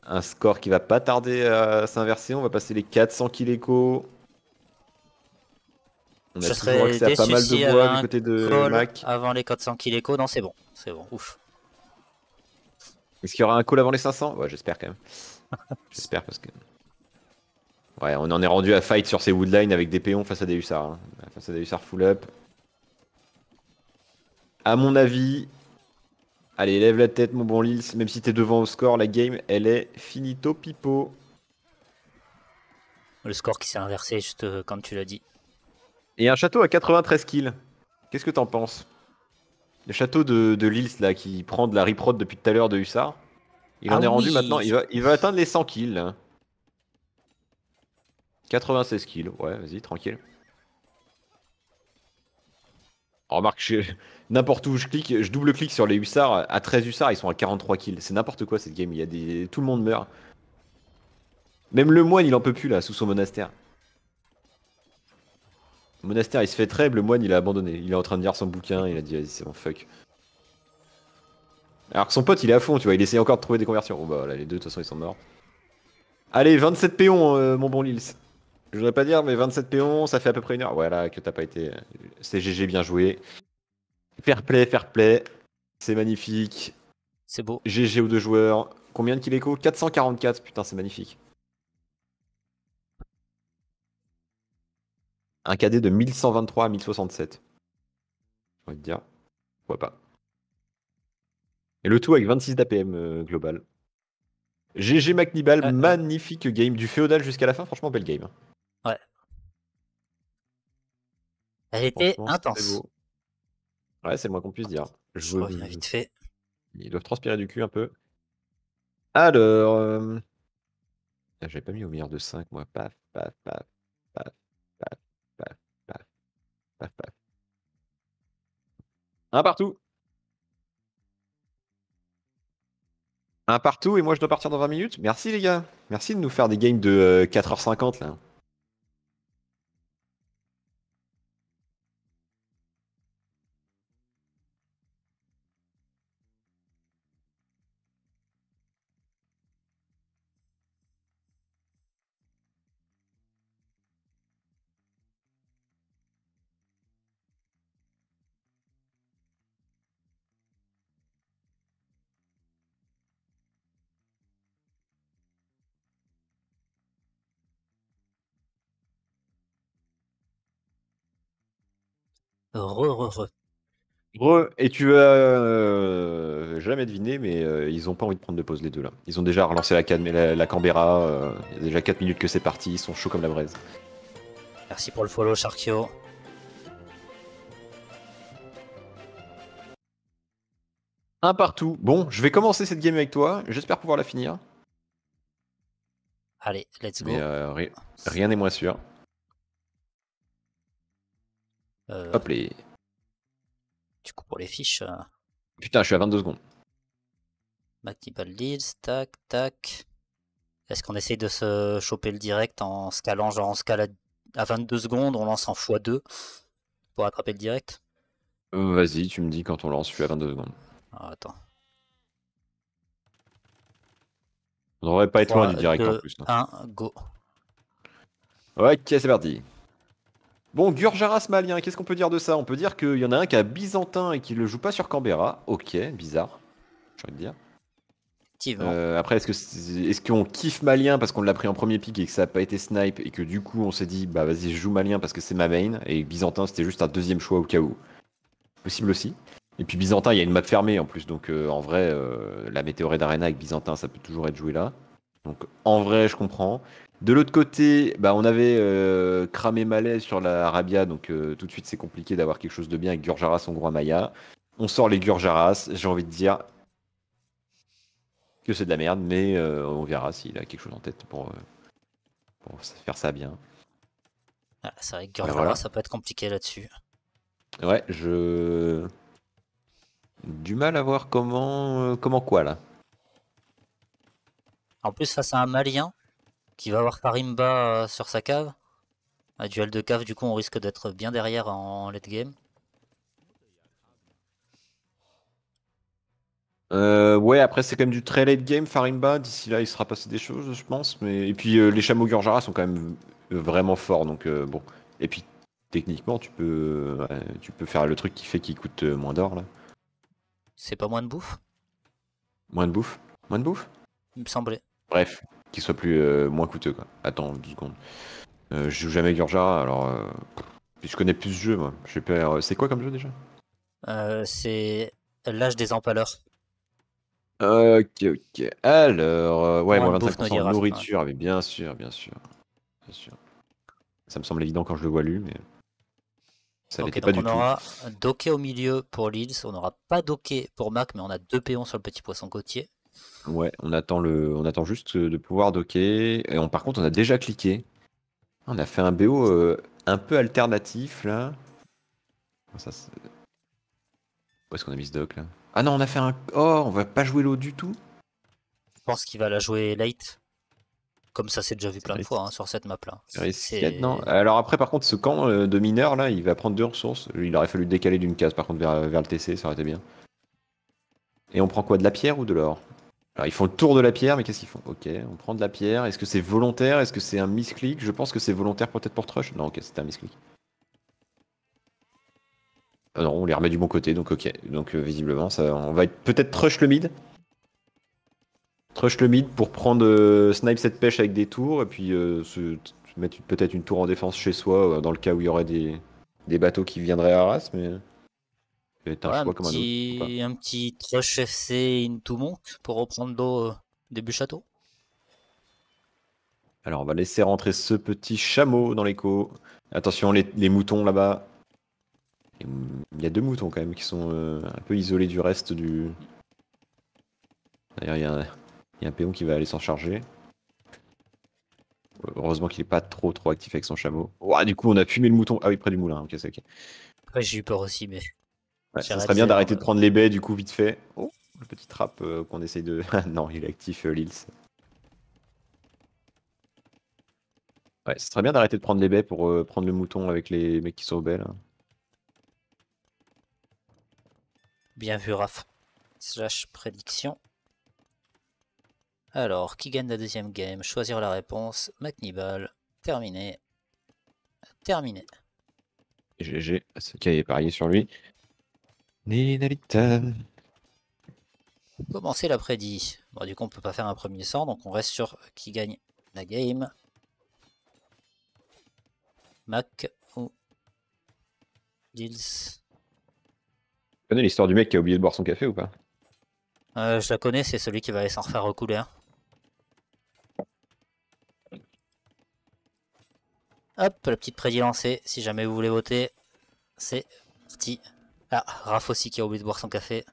Un score qui va pas tarder à s'inverser. On va passer les 400 Kileko. On a Je pas mal de bois du côté de Mac. Avant les 400 échos. non, c'est bon. C'est bon, ouf. Est-ce qu'il y aura un call avant les 500 Ouais, j'espère quand même. j'espère parce que. Ouais, on en est rendu à fight sur ces woodlines avec des péons face à des hussards. Hein. Face à des hussards full up. À mon avis, allez, lève la tête, mon bon Lils. Même si t'es devant au score, la game, elle est finito pipo. Le score qui s'est inversé, juste euh, comme tu l'as dit. Et un château à 93 kills. Qu'est-ce que t'en penses le château de, de Lils, là, qui prend de la riprod depuis tout à l'heure de Hussard. Il en ah est rendu maintenant, il va, atteindre les 100 kills. 96 hein. kills, ouais, vas-y, tranquille. Remarque, je... n'importe où je clique, je double-clique sur les hussards. À 13 hussards, ils sont à 43 kills. C'est n'importe quoi cette game. Il y a des... Tout le monde meurt. Même le moine, il en peut plus là, sous son monastère monastère il se fait très, le moine il a abandonné. Il est en train de lire son bouquin, il a dit vas-y c'est bon fuck. Alors que son pote il est à fond, tu vois, il essaie encore de trouver des conversions. Bon bah là les deux de toute façon ils sont morts. Allez, 27 péons euh, mon bon Lils. Je voudrais pas dire mais 27 péons ça fait à peu près une heure. Voilà que t'as pas été. Euh, c'est GG bien joué. Fair play, fair play. C'est magnifique. C'est beau. GG aux deux joueurs. Combien de kill écho 444, putain c'est magnifique. un cadet de 1123 à 1067. J'ai envie de dire, pourquoi pas. Et le tout avec 26 d'APM euh, global. GG McNibal, magnifique game. Du féodal jusqu'à la fin, franchement, belle game. Hein. Ouais. Elle était intense. Ouais, c'est le moins qu'on puisse dire. Je, reviens vite fait. Ils doivent transpirer du cul un peu. Alors. Euh, ah, j'avais pas mis au meilleur de 5, moi. Paf, paf, paf. Un partout. Un partout et moi je dois partir dans 20 minutes. Merci les gars. Merci de nous faire des games de 4h50 euh, là. Re, re, re. Et tu vas euh, jamais deviner, mais euh, ils ont pas envie de prendre de pause les deux là. Ils ont déjà relancé la, la Canberra, euh, il y a déjà 4 minutes que c'est parti, ils sont chauds comme la braise. Merci pour le follow, Sharkio. Un partout. Bon, je vais commencer cette game avec toi, j'espère pouvoir la finir. Allez, let's go. rien n'est moins sûr. Euh, Hop les. Du coup, pour les fiches. Euh. Putain, je suis à 22 secondes. Multiple leads, tac, tac. Est-ce qu'on essaye de se choper le direct en scalant, genre en scale à 22 secondes, on lance en x2 pour attraper le direct Vas-y, tu me dis quand on lance, je suis à 22 secondes. Ah, attends. On devrait pas être loin du direct en plus. 1, hein. go. Ok, c'est parti. Bon, Gurjaras malien, qu'est-ce qu'on peut dire de ça On peut dire qu'il y en a un qui a Byzantin et qui le joue pas sur Canberra. Ok, bizarre. J'ai envie de dire. Euh, après, est-ce qu'on kiffe malien parce qu'on l'a pris en premier pick et que ça n'a pas été snipe et que du coup on s'est dit bah vas-y je joue malien parce que c'est ma main et Byzantin c'était juste un deuxième choix au cas où. Possible aussi. Et puis Byzantin, il y a une map fermée en plus, donc euh, en vrai, euh, la météorée d'arena avec Byzantin, ça peut toujours être joué là. Donc en vrai, je comprends. De l'autre côté, bah, on avait euh, cramé Malais sur la Arabia, donc euh, tout de suite c'est compliqué d'avoir quelque chose de bien avec Gurjaras, gros Maya. On sort les Gurjaras, j'ai envie de dire que c'est de la merde, mais euh, on verra s'il a quelque chose en tête pour, faire ça bien. Ah, c'est vrai que bah, Gurjaras, ça peut être compliqué là-dessus. Ouais, je. Du mal à voir comment, comment quoi là. En plus, face à un Malien, qui va avoir Farimba euh, sur sa cave. Un duel de cave, du coup, on risque d'être bien derrière en, late game. Euh, ouais, après c'est quand même du très late game Farimba. D'ici là, il sera passé des choses, je pense. Mais et puis euh, les chameaux Gurjara sont quand même vraiment forts, donc bon. Et puis techniquement, tu peux, tu peux faire le truc qui fait qu'il coûte moins d'or là. C'est pas moins de bouffe Moins de bouffe Moins de bouffe Il me semblait. Bref, soit plus euh, moins coûteux. Quoi. Attends deux secondes. Euh, je joue jamais Gurja, alors euh, je connais plus ce jeu moi. Je C'est quoi comme jeu déjà C'est l'âge des empaleurs. Ok, ok. Alors, ouais, moi nourriture, mais bien sûr, bien sûr, bien sûr. Ça me semble évident quand je le vois lu, mais. Ça pas on du aura Doké au milieu pour Leeds, on n'aura pas Doké pour Mac, mais on a deux péons sur le petit poisson côtier. Ouais, on attend, le, on attend juste de pouvoir docker. Et par contre, on a déjà cliqué. On a fait un BO euh, un peu alternatif là. Où est-ce qu'on a mis ce doc là Ah non, on a fait un. Oh, on va pas jouer l'eau du tout Je pense qu'il va la jouer late. Comme ça, c'est déjà vu plein de fois hein, sur cette map là. Non. Alors après, par contre, ce camp euh, de mineur là, il va prendre deux ressources. Il aurait fallu décaler d'une case par contre vers, vers le TC, ça aurait été bien. Et on prend quoi De la pierre ou de l'or alors, ils font le tour de la pierre, mais qu'est-ce qu'ils font Ok, on prend de la pierre. Est-ce que c'est volontaire Est-ce que c'est un misclick Je pense que c'est volontaire peut-être pour Trush. Non, ok, c'était un misclick. Ah non, on les remet du bon côté, donc ok. Donc euh, visiblement, ça, on va peut-être Trush le mid. Trush le mid pour prendre euh, snipe cette pêche avec des tours et puis euh, se, mettre peut-être une tour en défense chez soi dans le cas où il y aurait des, des bateaux qui viendraient à Arras, mais un petit, un petit FC Into Monk pour reprendre l'eau euh, début château. Alors on va laisser rentrer ce petit chameau dans l'écho. Attention, les, moutons là-bas. Il y a deux moutons quand même qui sont euh, un peu isolés du reste du. D'ailleurs, il y, a, un péon qui va aller s'en charger. Heureusement qu'il n'est pas trop trop actif avec son chameau. du coup, on a fumé le mouton. Ah oui, près du moulin. Ok, c'est ok. Ouais, j'ai eu peur aussi, mais ce serait bien d'arrêter de prendre les baies, du coup, vite fait. Oh, le petit trap euh, qu'on essaye de. Ah non, il est actif, euh, Lils. Ouais, ce serait bien d'arrêter de prendre les baies pour euh, prendre le mouton avec les mecs qui sont aux baies, hein. là. Bien vu, Raph. Slash prédiction. Alors, qui gagne la deuxième game Choisir la réponse. McNibal. Terminé. Terminé. GG, ce qui avait parié sur lui. Commencer l'après-dit. Bon, du coup, on peut pas faire un premier sort, donc on reste sur qui gagne la game. Mac ou Dills. Tu connais l'histoire du mec qui a oublié de boire son café ou pas euh, Je la connais, c'est celui qui va aller s'en refaire recouler. Hein. Hop, la petite prédit lancée. Si jamais vous voulez voter, c'est parti. Ah, Raph aussi qui a oublié de boire son café.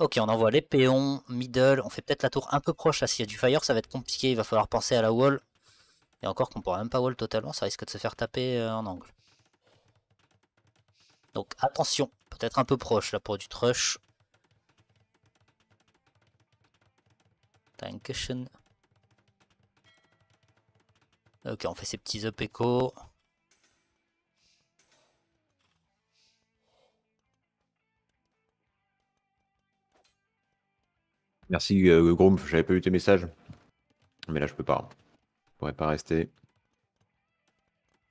Ok, on envoie les péons, middle, on fait peut-être la tour un peu proche là, s'il y a du fire ça va être compliqué, il va falloir penser à la wall. Et encore qu'on pourra même pas wall totalement, ça risque de se faire taper euh, en angle. Donc attention, peut-être un peu proche là pour du trush. cushion. Ok, on fait ces petits up échos. Merci euh, j'avais pas eu tes messages. Mais là, je peux pas. Je pourrais pas rester.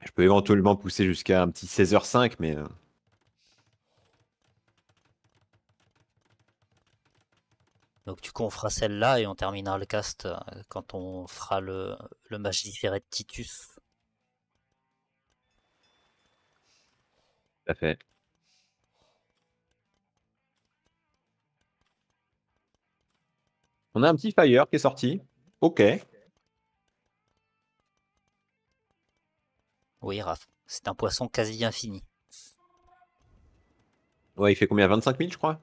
Je peux éventuellement pousser jusqu'à un petit 16h05, mais. Euh. Donc du coup, on fera celle-là et on terminera le cast euh, quand on fera le, le match différé de Titus. Tout à fait. On a un petit Fire qui est sorti. Ok. Oui, Raph. C'est un poisson quasi infini. Ouais, il fait combien 25 000, je crois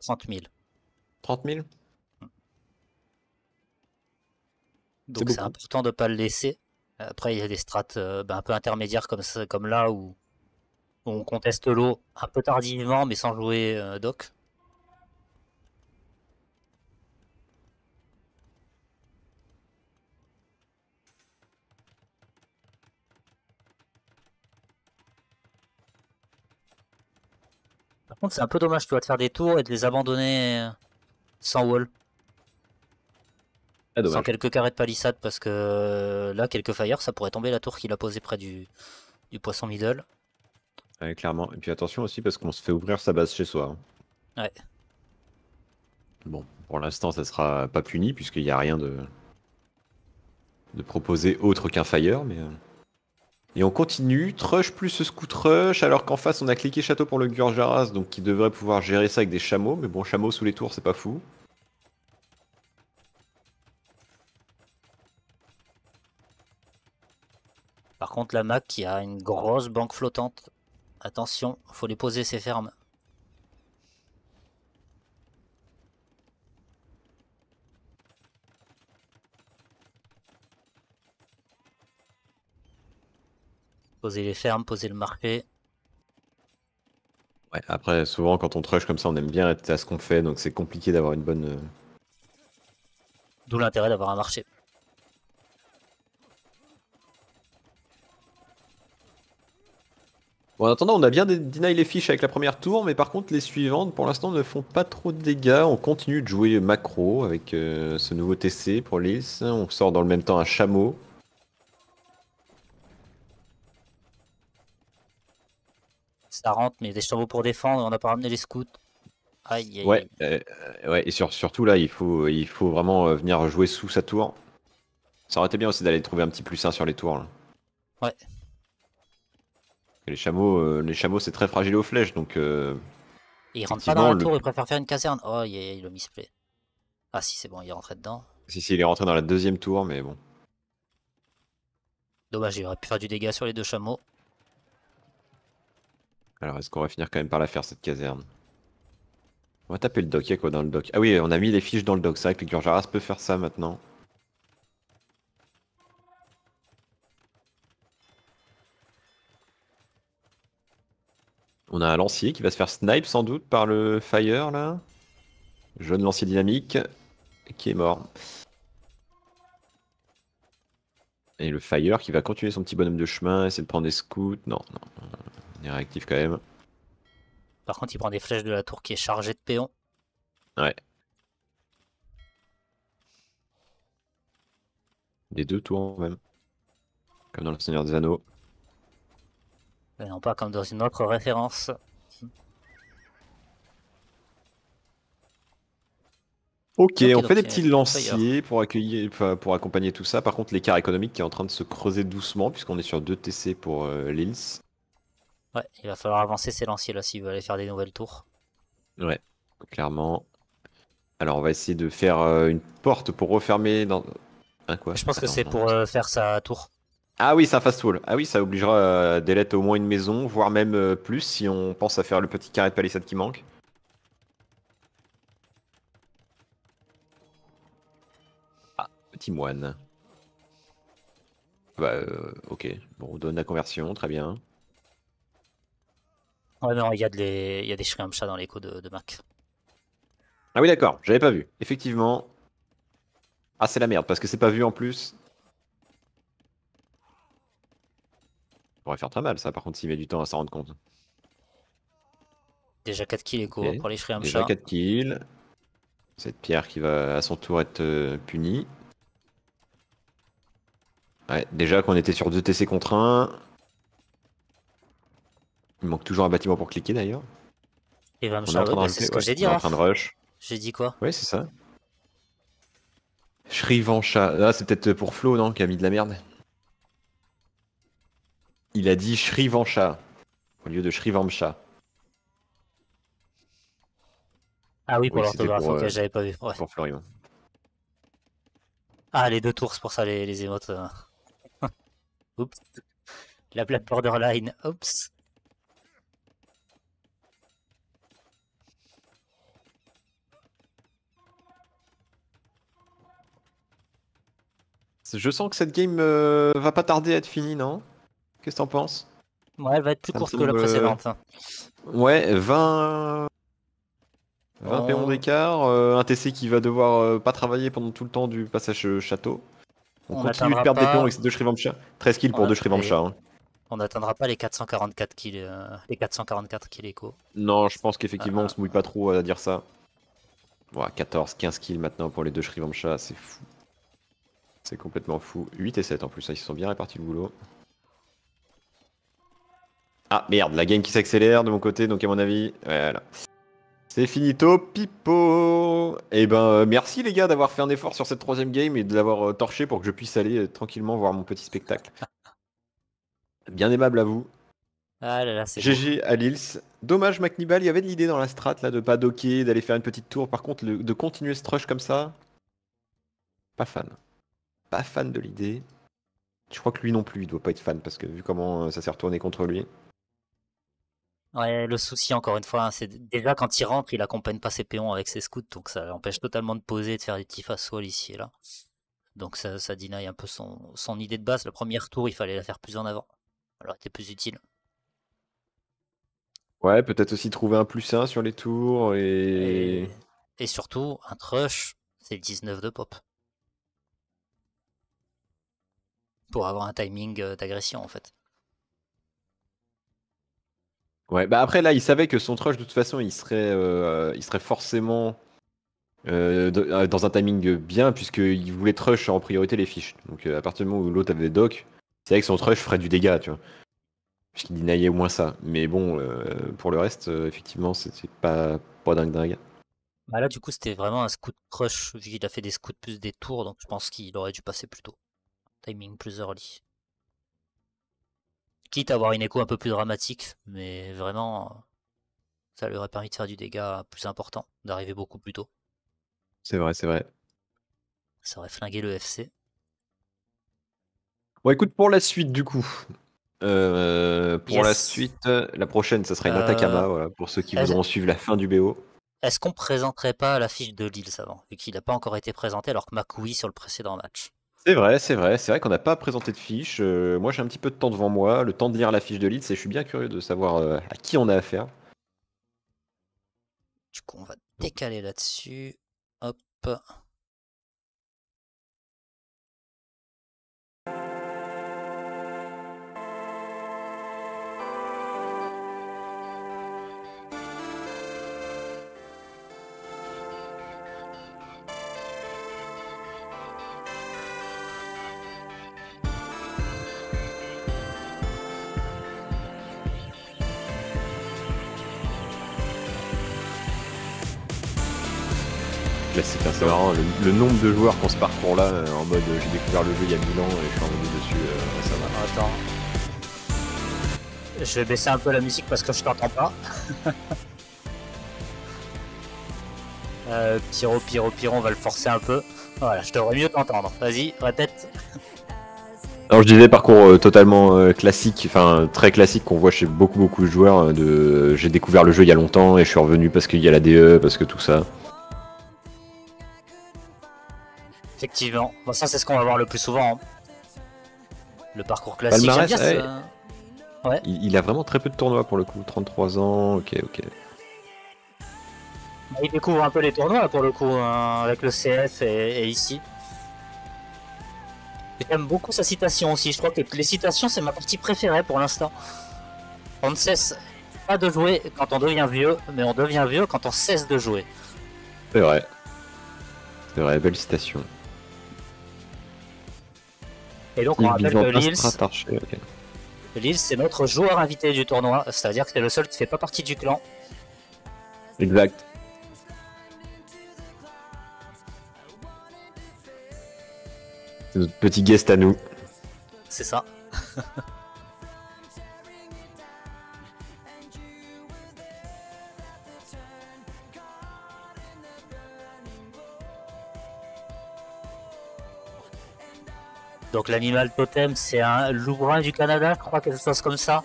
30 000. 30 000 Donc c'est important de ne pas le laisser. Après, il y a des strates euh, ben, un peu intermédiaires comme, ça, comme là où, on conteste l'eau un peu tardivement mais sans jouer euh, doc. c'est un peu dommage, tu de faire des tours et de les abandonner euh, sans wall. Ah, sans quelques carrés de palissade, parce que euh, là, quelques fire, ça pourrait tomber la tour qu'il a posée près du, du poisson middle. clairement. Et puis attention aussi, parce qu'on se fait ouvrir sa base chez soi. Hein. Ouais. Bon, pour l'instant, ça sera pas puni, puisqu'il n'y a rien de... de proposer autre qu'un fire, mais. Euh, et on continue, Trush plus Scout Rush, alors qu'en face on a cliqué Château pour le Gurjaras, donc qui devrait pouvoir gérer ça avec des chameaux, mais bon, chameaux sous les tours, c'est pas fou. Par contre, la MAC qui a une grosse banque flottante, attention, faut les poser, c'est fermes Poser les fermes, poser le marché. Ouais, après, souvent quand on trush comme ça, on aime bien être à ce qu'on fait, donc c'est compliqué d'avoir une bonne. D'où l'intérêt d'avoir un marché. Bon, en attendant, on a bien deny les fiches avec la première tour, mais par contre, les suivantes, pour l'instant, ne font pas trop de dégâts. On continue de jouer macro avec euh, ce nouveau TC pour l'Ils. On sort dans le même temps un chameau. ça rentre, mais des chameaux pour défendre, on n'a pas ramené les scouts. Aïe, aïe, ouais, euh, ouais, et surtout là, il faut, il faut vraiment euh, venir jouer sous sa tour. Ça aurait été bien aussi d'aller trouver un petit plus 1 sur les tours. Là. Ouais. les chameaux, euh, les chameaux c'est très fragile aux flèches, donc... Il et rentre pas dans la tour, il préfère faire une caserne. Oh, il, il le misplay. Ah si, c'est bon, il est rentré dedans. Si, si, il est rentré dans la deuxième tour, mais bon. Dommage, il aurait pu faire du dégât sur les deux chameaux. Alors, est-ce qu'on va finir quand même par la faire, cette caserne On va taper le dock, y'a quoi dans le dock Ah oui, on a mis les fiches dans le doc, c'est vrai que le Gurjaras peut faire ça maintenant. On a un lancier qui va se faire snipe sans doute par le fire là. Jeune lancier dynamique qui est mort. Et le fire qui va continuer son petit bonhomme de chemin, essayer de prendre des scouts. Non, non. On est réactif quand même. Par contre, il prend des flèches de la tour qui est chargée de péons. Ouais. Des deux tours même. Comme dans le Seigneur des Anneaux. non pas comme dans une autre référence. Ok, on fait des petits lanciers pour, accueillir, pour accompagner tout ça. Par contre, l'écart économique qui est en train de se creuser doucement, puisqu'on est sur 2 TC pour euh, Ouais, il va falloir avancer ses lanciers là s'il veut aller faire des nouvelles tours. Ouais, clairement. Alors on va essayer de faire euh, une porte pour refermer dans. Hein, quoi Je pense que c'est pour euh, faire sa tour. Ah oui, c'est un fast Ah oui, ça obligera à euh, délette au moins une maison, voire même plus si on pense à faire le petit carré de palissade qui manque. Ah, petit moine. Bah, ok. Bon, on donne la conversion, très bien. Ouais, non, il y, a des dans l'écho de, de Mac. Ah oui, d'accord, j'avais pas vu. Effectivement. Ah, c'est la merde, parce que c'est pas vu en plus. Ça pourrait faire très mal, ça, par contre, s'il met du temps à s'en rendre compte. Déjà 4 kills, écho, pour les chats. Déjà 4 kills. Cette pierre qui va à son tour être euh, punie. Ouais, déjà qu'on était sur 2 TC contre 1. Il manque toujours un bâtiment pour cliquer d'ailleurs. Et bah, c'est ce que j'ai dit. On est en hein. train de rush. J'ai dit quoi Oui, c'est ça. Shrivancha. Là, ah, c'est peut-être pour Flo, non Qui a mis de la merde. Il a dit Shrivancha au lieu de Shrivamcha. Ah oui, pour l'orthographe, que euh, j'avais pas vu. Pour Florian. Ah, les deux tours, c'est pour ça les, les émotes. Euh. Oups. La plate borderline, oups. Je sens que cette game euh, va pas tarder à être finie, non Qu'est-ce que t'en penses Ouais, elle va être plus courte que la euh, précédente. Hein. Ouais, 20. 20 pions d'écart, euh, un TC qui va devoir pas travailler pendant tout le temps du passage château. On, continue de perdre des péons avec ces deux Shrivamcha. 13 kills pour deux Shrivampcha. Hein. On n'atteindra pas les 444 kills, les 444 kills écho. Non, je pense qu'effectivement, on ah. se mouille pas trop à dire ça. Voilà, 14, 15 kills maintenant pour les deux Shrivamsha, c'est fou. C'est complètement fou. 8 et 7 en plus, hein, ils se sont bien répartis le boulot. Ah merde, la game qui s'accélère de mon côté, donc à mon avis, voilà. C'est finito, pipo Et eh ben, euh, merci les gars d'avoir fait un effort sur cette troisième game et de l'avoir euh, torché pour que je puisse aller euh, tranquillement voir mon petit spectacle. Bien aimable à vous. Ah là là, c'est GG à Lils. Dommage, McNibal, il y avait de l'idée dans la strat là de pas docker, d'aller faire une petite tour. Par contre, de continuer ce rush comme ça, pas fan pas fan de l'idée. Je crois que lui non plus, il doit pas être fan parce que vu comment euh, ça s'est retourné contre lui. Ouais, le souci encore une fois, hein, c'est déjà quand il rentre, il accompagne pas ses péons avec ses scouts, donc ça l'empêche totalement de poser et de faire des petits face ici et là. Donc ça, ça un peu son, idée de base. Le premier tour, il fallait la faire plus en avant. Alors, était plus utile. Ouais, peut-être aussi trouver un plus 1 sur les tours et. Et, surtout, un crush, c'est le 19 de pop. pour avoir un timing euh, d'agression en fait. Ouais, bah après là, il savait que son trush de toute façon, il serait, euh, il serait forcément euh, dans un timing bien, puisqu'il voulait trush en priorité les fiches. Donc à partir du moment où l'autre avait des docks, c'est vrai que son trush ferait du dégât, tu vois. Puisqu'il dinaillait au moins ça. Mais bon, pour le reste, effectivement, c'était pas, pas dingue dingue. Bah là, du coup, c'était vraiment un scout crush. vu qu'il a fait des scouts plus des tours, donc je pense qu'il aurait dû passer plus tôt timing plus early. Quitte à avoir une écho un peu plus dramatique, mais vraiment, ça lui aurait permis de faire du dégât plus important, d'arriver beaucoup plus tôt. C'est vrai, c'est vrai. Ça aurait flingué le FC. Bon, écoute, pour la suite, du coup. Euh, pour la suite, la prochaine, ça serait une euh, voilà, pour ceux qui voudront suivre la fin du BO. Est-ce qu'on présenterait pas la fiche de Lille avant, vu qu'il n'a pas encore été présenté alors que Makoui sur le précédent match c'est vrai, c'est vrai. C'est vrai qu'on n'a pas présenté de fiche. Euh, moi, j'ai un petit peu de temps devant moi, le temps de lire la fiche de Leeds, et je suis bien curieux de savoir euh, à qui on a affaire. Du coup, on va décaler là-dessus. Hop. c'est assez marrant. Le, nombre de joueurs qui ont ce parcours-là euh, en mode euh, j'ai découvert le jeu il y a 1000 ans et je suis revenu dessus ça euh, ah, va. Attends. Je vais baisser un peu la musique parce que je t'entends pas. euh, piro, piro, on va le forcer un peu. Voilà, je devrais mieux t'entendre. Vas-y, répète. Alors je disais parcours totalement classique, enfin très classique qu'on voit chez beaucoup beaucoup de joueurs. De j'ai découvert le jeu il y a longtemps et je suis revenu parce qu'il y a la DE, parce que tout ça. Effectivement. ça, c'est ce qu'on va voir le plus souvent. Hein. Le parcours classique. Il, a vraiment très peu de tournois pour le coup. 33 ans, ok, ok. Bah, il découvre un peu les tournois pour le coup, hein, avec le CF et ici. J'aime beaucoup sa citation aussi. Je crois que les citations, c'est ma partie préférée pour l'instant. On ne cesse pas de jouer quand on devient vieux, mais on devient vieux quand on cesse de jouer. C'est vrai. C'est vrai, belle citation. Et donc, on rappelle que Lils, euh, c'est notre joueur invité du tournoi, c'est-à-dire que c'est le seul qui ne fait pas partie du clan. Exact. C'est notre petit guest à nous. C'est ça. Donc l'animal totem, c'est un loup brun du Canada, je crois, que ça se passe comme ça.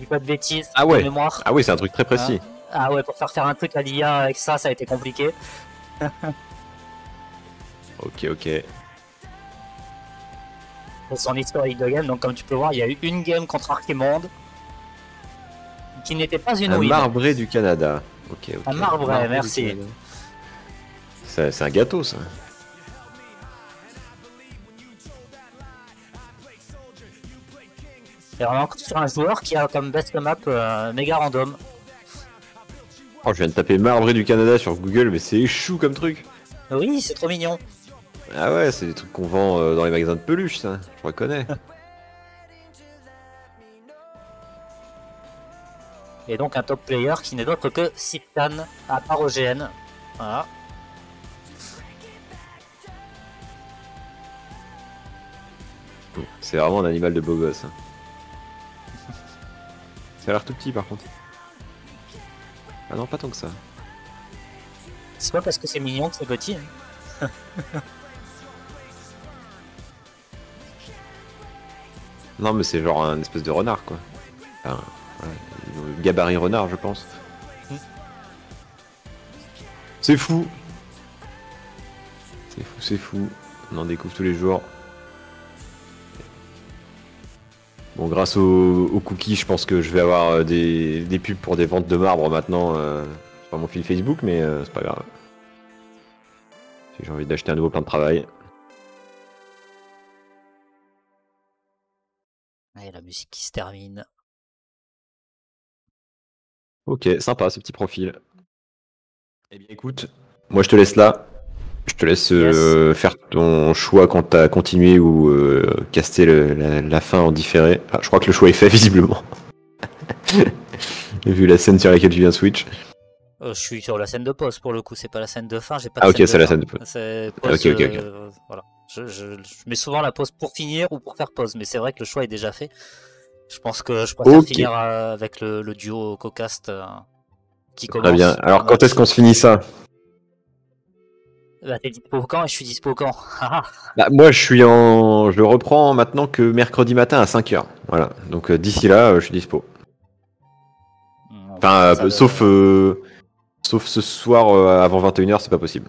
Je pas de bêtises. Ah ouais. mémoire. Ah ouais, c'est un truc très précis. Hein ah, ouais, pour faire faire un truc à l'IA avec ça, ça a été compliqué. ok, ok. C'est son histoire de game, donc comme tu peux voir, il y a eu une game contre Archimonde qui n'était pas une un marbré du Canada. Ok, un marbré merci. C'est un gâteau ça. Et on est encore sur un joueur qui a comme best map euh, méga random. Oh, je viens de taper marbré du Canada sur Google, mais c'est chou comme truc. Oui, c'est trop mignon. Ah ouais, c'est des trucs qu'on vend euh, dans les magasins de peluches, ça. Je reconnais. Et donc un top player qui n'est d'autre que Siptan, à part OGN. Voilà. C'est vraiment un animal de beau gosse. Hein. Ça l'air tout petit par contre. Ah non, pas tant que ça. C'est pas parce que c'est mignon que c'est petit. Hein. non, mais c'est genre un espèce de renard quoi. Enfin, gabarit renard, je pense. Hmm. C'est fou! C'est fou, c'est fou. On en découvre tous les jours. Bon, grâce aux, cookies, je pense que je vais avoir euh, des, pubs pour des ventes de marbre maintenant euh, sur mon fil Facebook, mais euh, c'est pas grave. Si j'ai envie d'acheter un nouveau plan de travail. Allez, la musique qui se termine. Ok, sympa ce petit profil. Eh bien écoute, moi je te laisse là. Je te laisse euh, faire ton choix quand t'as continué ou euh, caster la, fin en différé. Ah, je crois que le choix est fait visiblement. Vu la scène sur laquelle tu viens Switch. Euh, je suis sur la scène de pause pour le coup, c'est pas la scène de fin, j'ai pas Ah ok, c'est la scène de pause. Ok, ok, Je, mets souvent la pause pour finir ou pour faire pause, mais c'est vrai que le choix est déjà fait. Je pense que je préfère finir avec le, duo Cocast qui commence. Très bien, alors quand est-ce qu'on se finit ça bah, t'es dispo quand Je suis dispo quand ah, ah. bah, Moi, je suis en. Je reprends maintenant que mercredi matin à 5h. Voilà. Donc, euh, d'ici là, euh, je suis dispo. Mmh, enfin, euh, sauf, sauf ce soir avant 21h, c'est pas possible.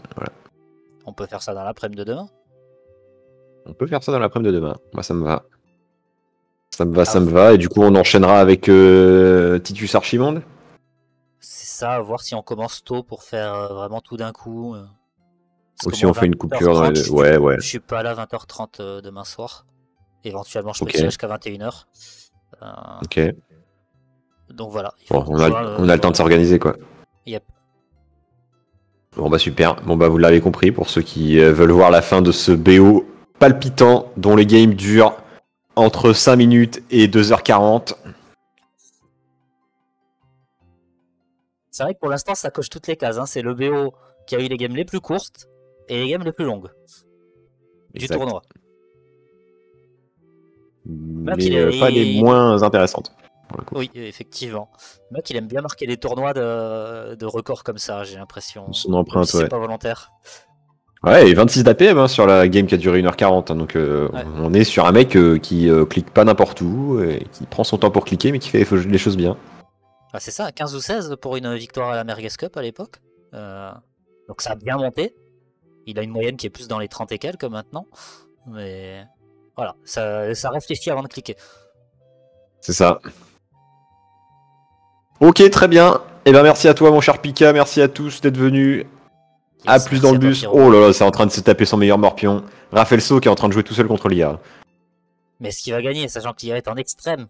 On peut faire ça dans l'après-midi de demain On peut faire ça dans l'après-midi de demain. Moi, ça me va. Ça me va, ah ça me va. Et du coup, on enchaînera avec Titus Archimonde. C'est ça, voir si on commence tôt pour faire vraiment tout d'un coup. Ou si on fait une coupure. Euh, ouais, ouais. Je suis pas là 20h30 euh, demain soir. Éventuellement, je peux okay. jusqu'à 21h. Euh, ok. Donc voilà. on, a, le... temps de s'organiser, quoi. Yep. Bon bah super. Bon bah vous l'avez compris pour ceux qui veulent voir la fin de ce BO palpitant dont les games durent entre 5 minutes et 2h40. C'est vrai que pour l'instant ça coche toutes les cases. Hein. C'est le BO qui a eu les games les plus courtes, et les games les plus longues du tournoi. Mais euh, pas les moins intéressantes. Oui, effectivement. Le mec, il aime bien marquer les tournois de, de records comme ça, j'ai l'impression. Son empreinte, ouais. C'est pas volontaire. Ouais, et 26 d'APM hein, sur la game qui a duré 1h40. Hein, donc, euh, on est sur un mec euh, qui clique pas n'importe où, et qui prend son temps pour cliquer, mais qui fait les choses bien. Ah, c'est ça, 15 ou 16 pour une victoire à la Merguez Cup à l'époque. donc, ça a bien monté. Il a une moyenne qui est plus dans les 30 et quelques maintenant. Mais voilà, ça, réfléchit avant de cliquer. C'est ça. Ok, très bien. et eh ben merci à toi mon cher Pika, merci à tous d'être venus. A plus dans le bus. Oh là là, c'est en train de se taper son meilleur morpion. Raphaël So qui est en train de jouer tout seul contre l'IA. Mais est ce qu'il va gagner, sachant que l'IA est en extrême.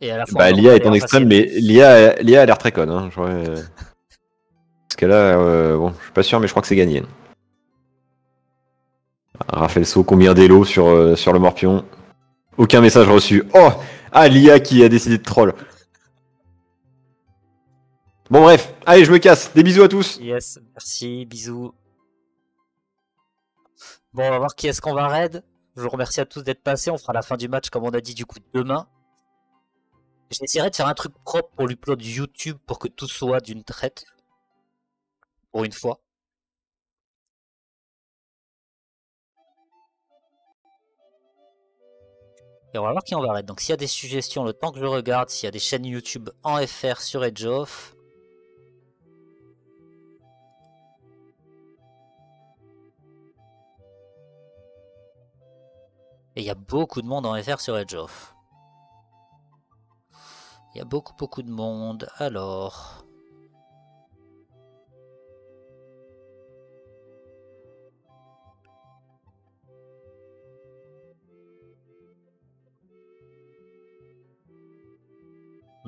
Et à la bah, l'IA est en extrême, mais l'IA, a l'air très conne. Hein. Parce que là, euh, bon, je suis pas sûr, mais je crois que c'est gagné. Raphaël Saut, combien d'élos sur, euh, sur le Morpion Aucun message reçu. Oh Ah, l'IA qui a décidé de troll. Bon, bref, allez, je me casse. Des bisous à tous. Yes, merci, bisous. Bon, on va voir qui est-ce qu'on va raid. Je vous remercie à tous d'être passés. On fera la fin du match, comme on a dit, du coup, demain. J'essaierai de faire un truc propre pour l'upload YouTube pour que tout soit d'une traite. Pour une fois. Alors on va voir qui on va arrêter. Donc s'il y a des suggestions, le temps que je regarde, s'il y a des chaînes YouTube en FR sur Edge Off. Et il y a beaucoup de monde en FR sur Edge Off. Il y a beaucoup beaucoup de monde. Alors...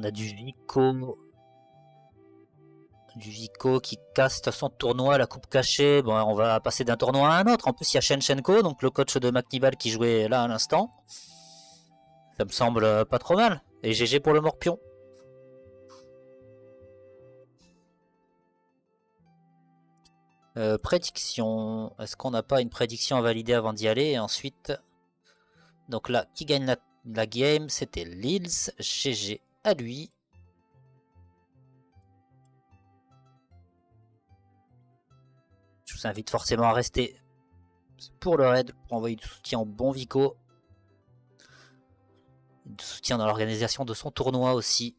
On a du Vico. Du Vico qui casse son tournoi à la coupe cachée. Bon, on va passer d'un tournoi à un autre. En plus, il y a Shenchenko, donc le coach de McNibal qui jouait là à l'instant. Ça me semble euh, pas trop mal. Et GG pour le Morpion. Euh, prédiction. Est-ce qu'on n'a pas une prédiction à valider avant d'y aller Et ensuite. Donc là, qui gagne la, la game C'était Lils GG à lui. Je vous invite forcément à rester pour le raid, pour envoyer du soutien au bon Vico. Du soutien dans l'organisation de son tournoi aussi.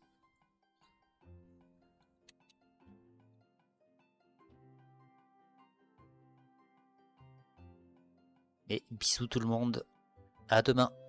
Et bisous tout le monde. À demain.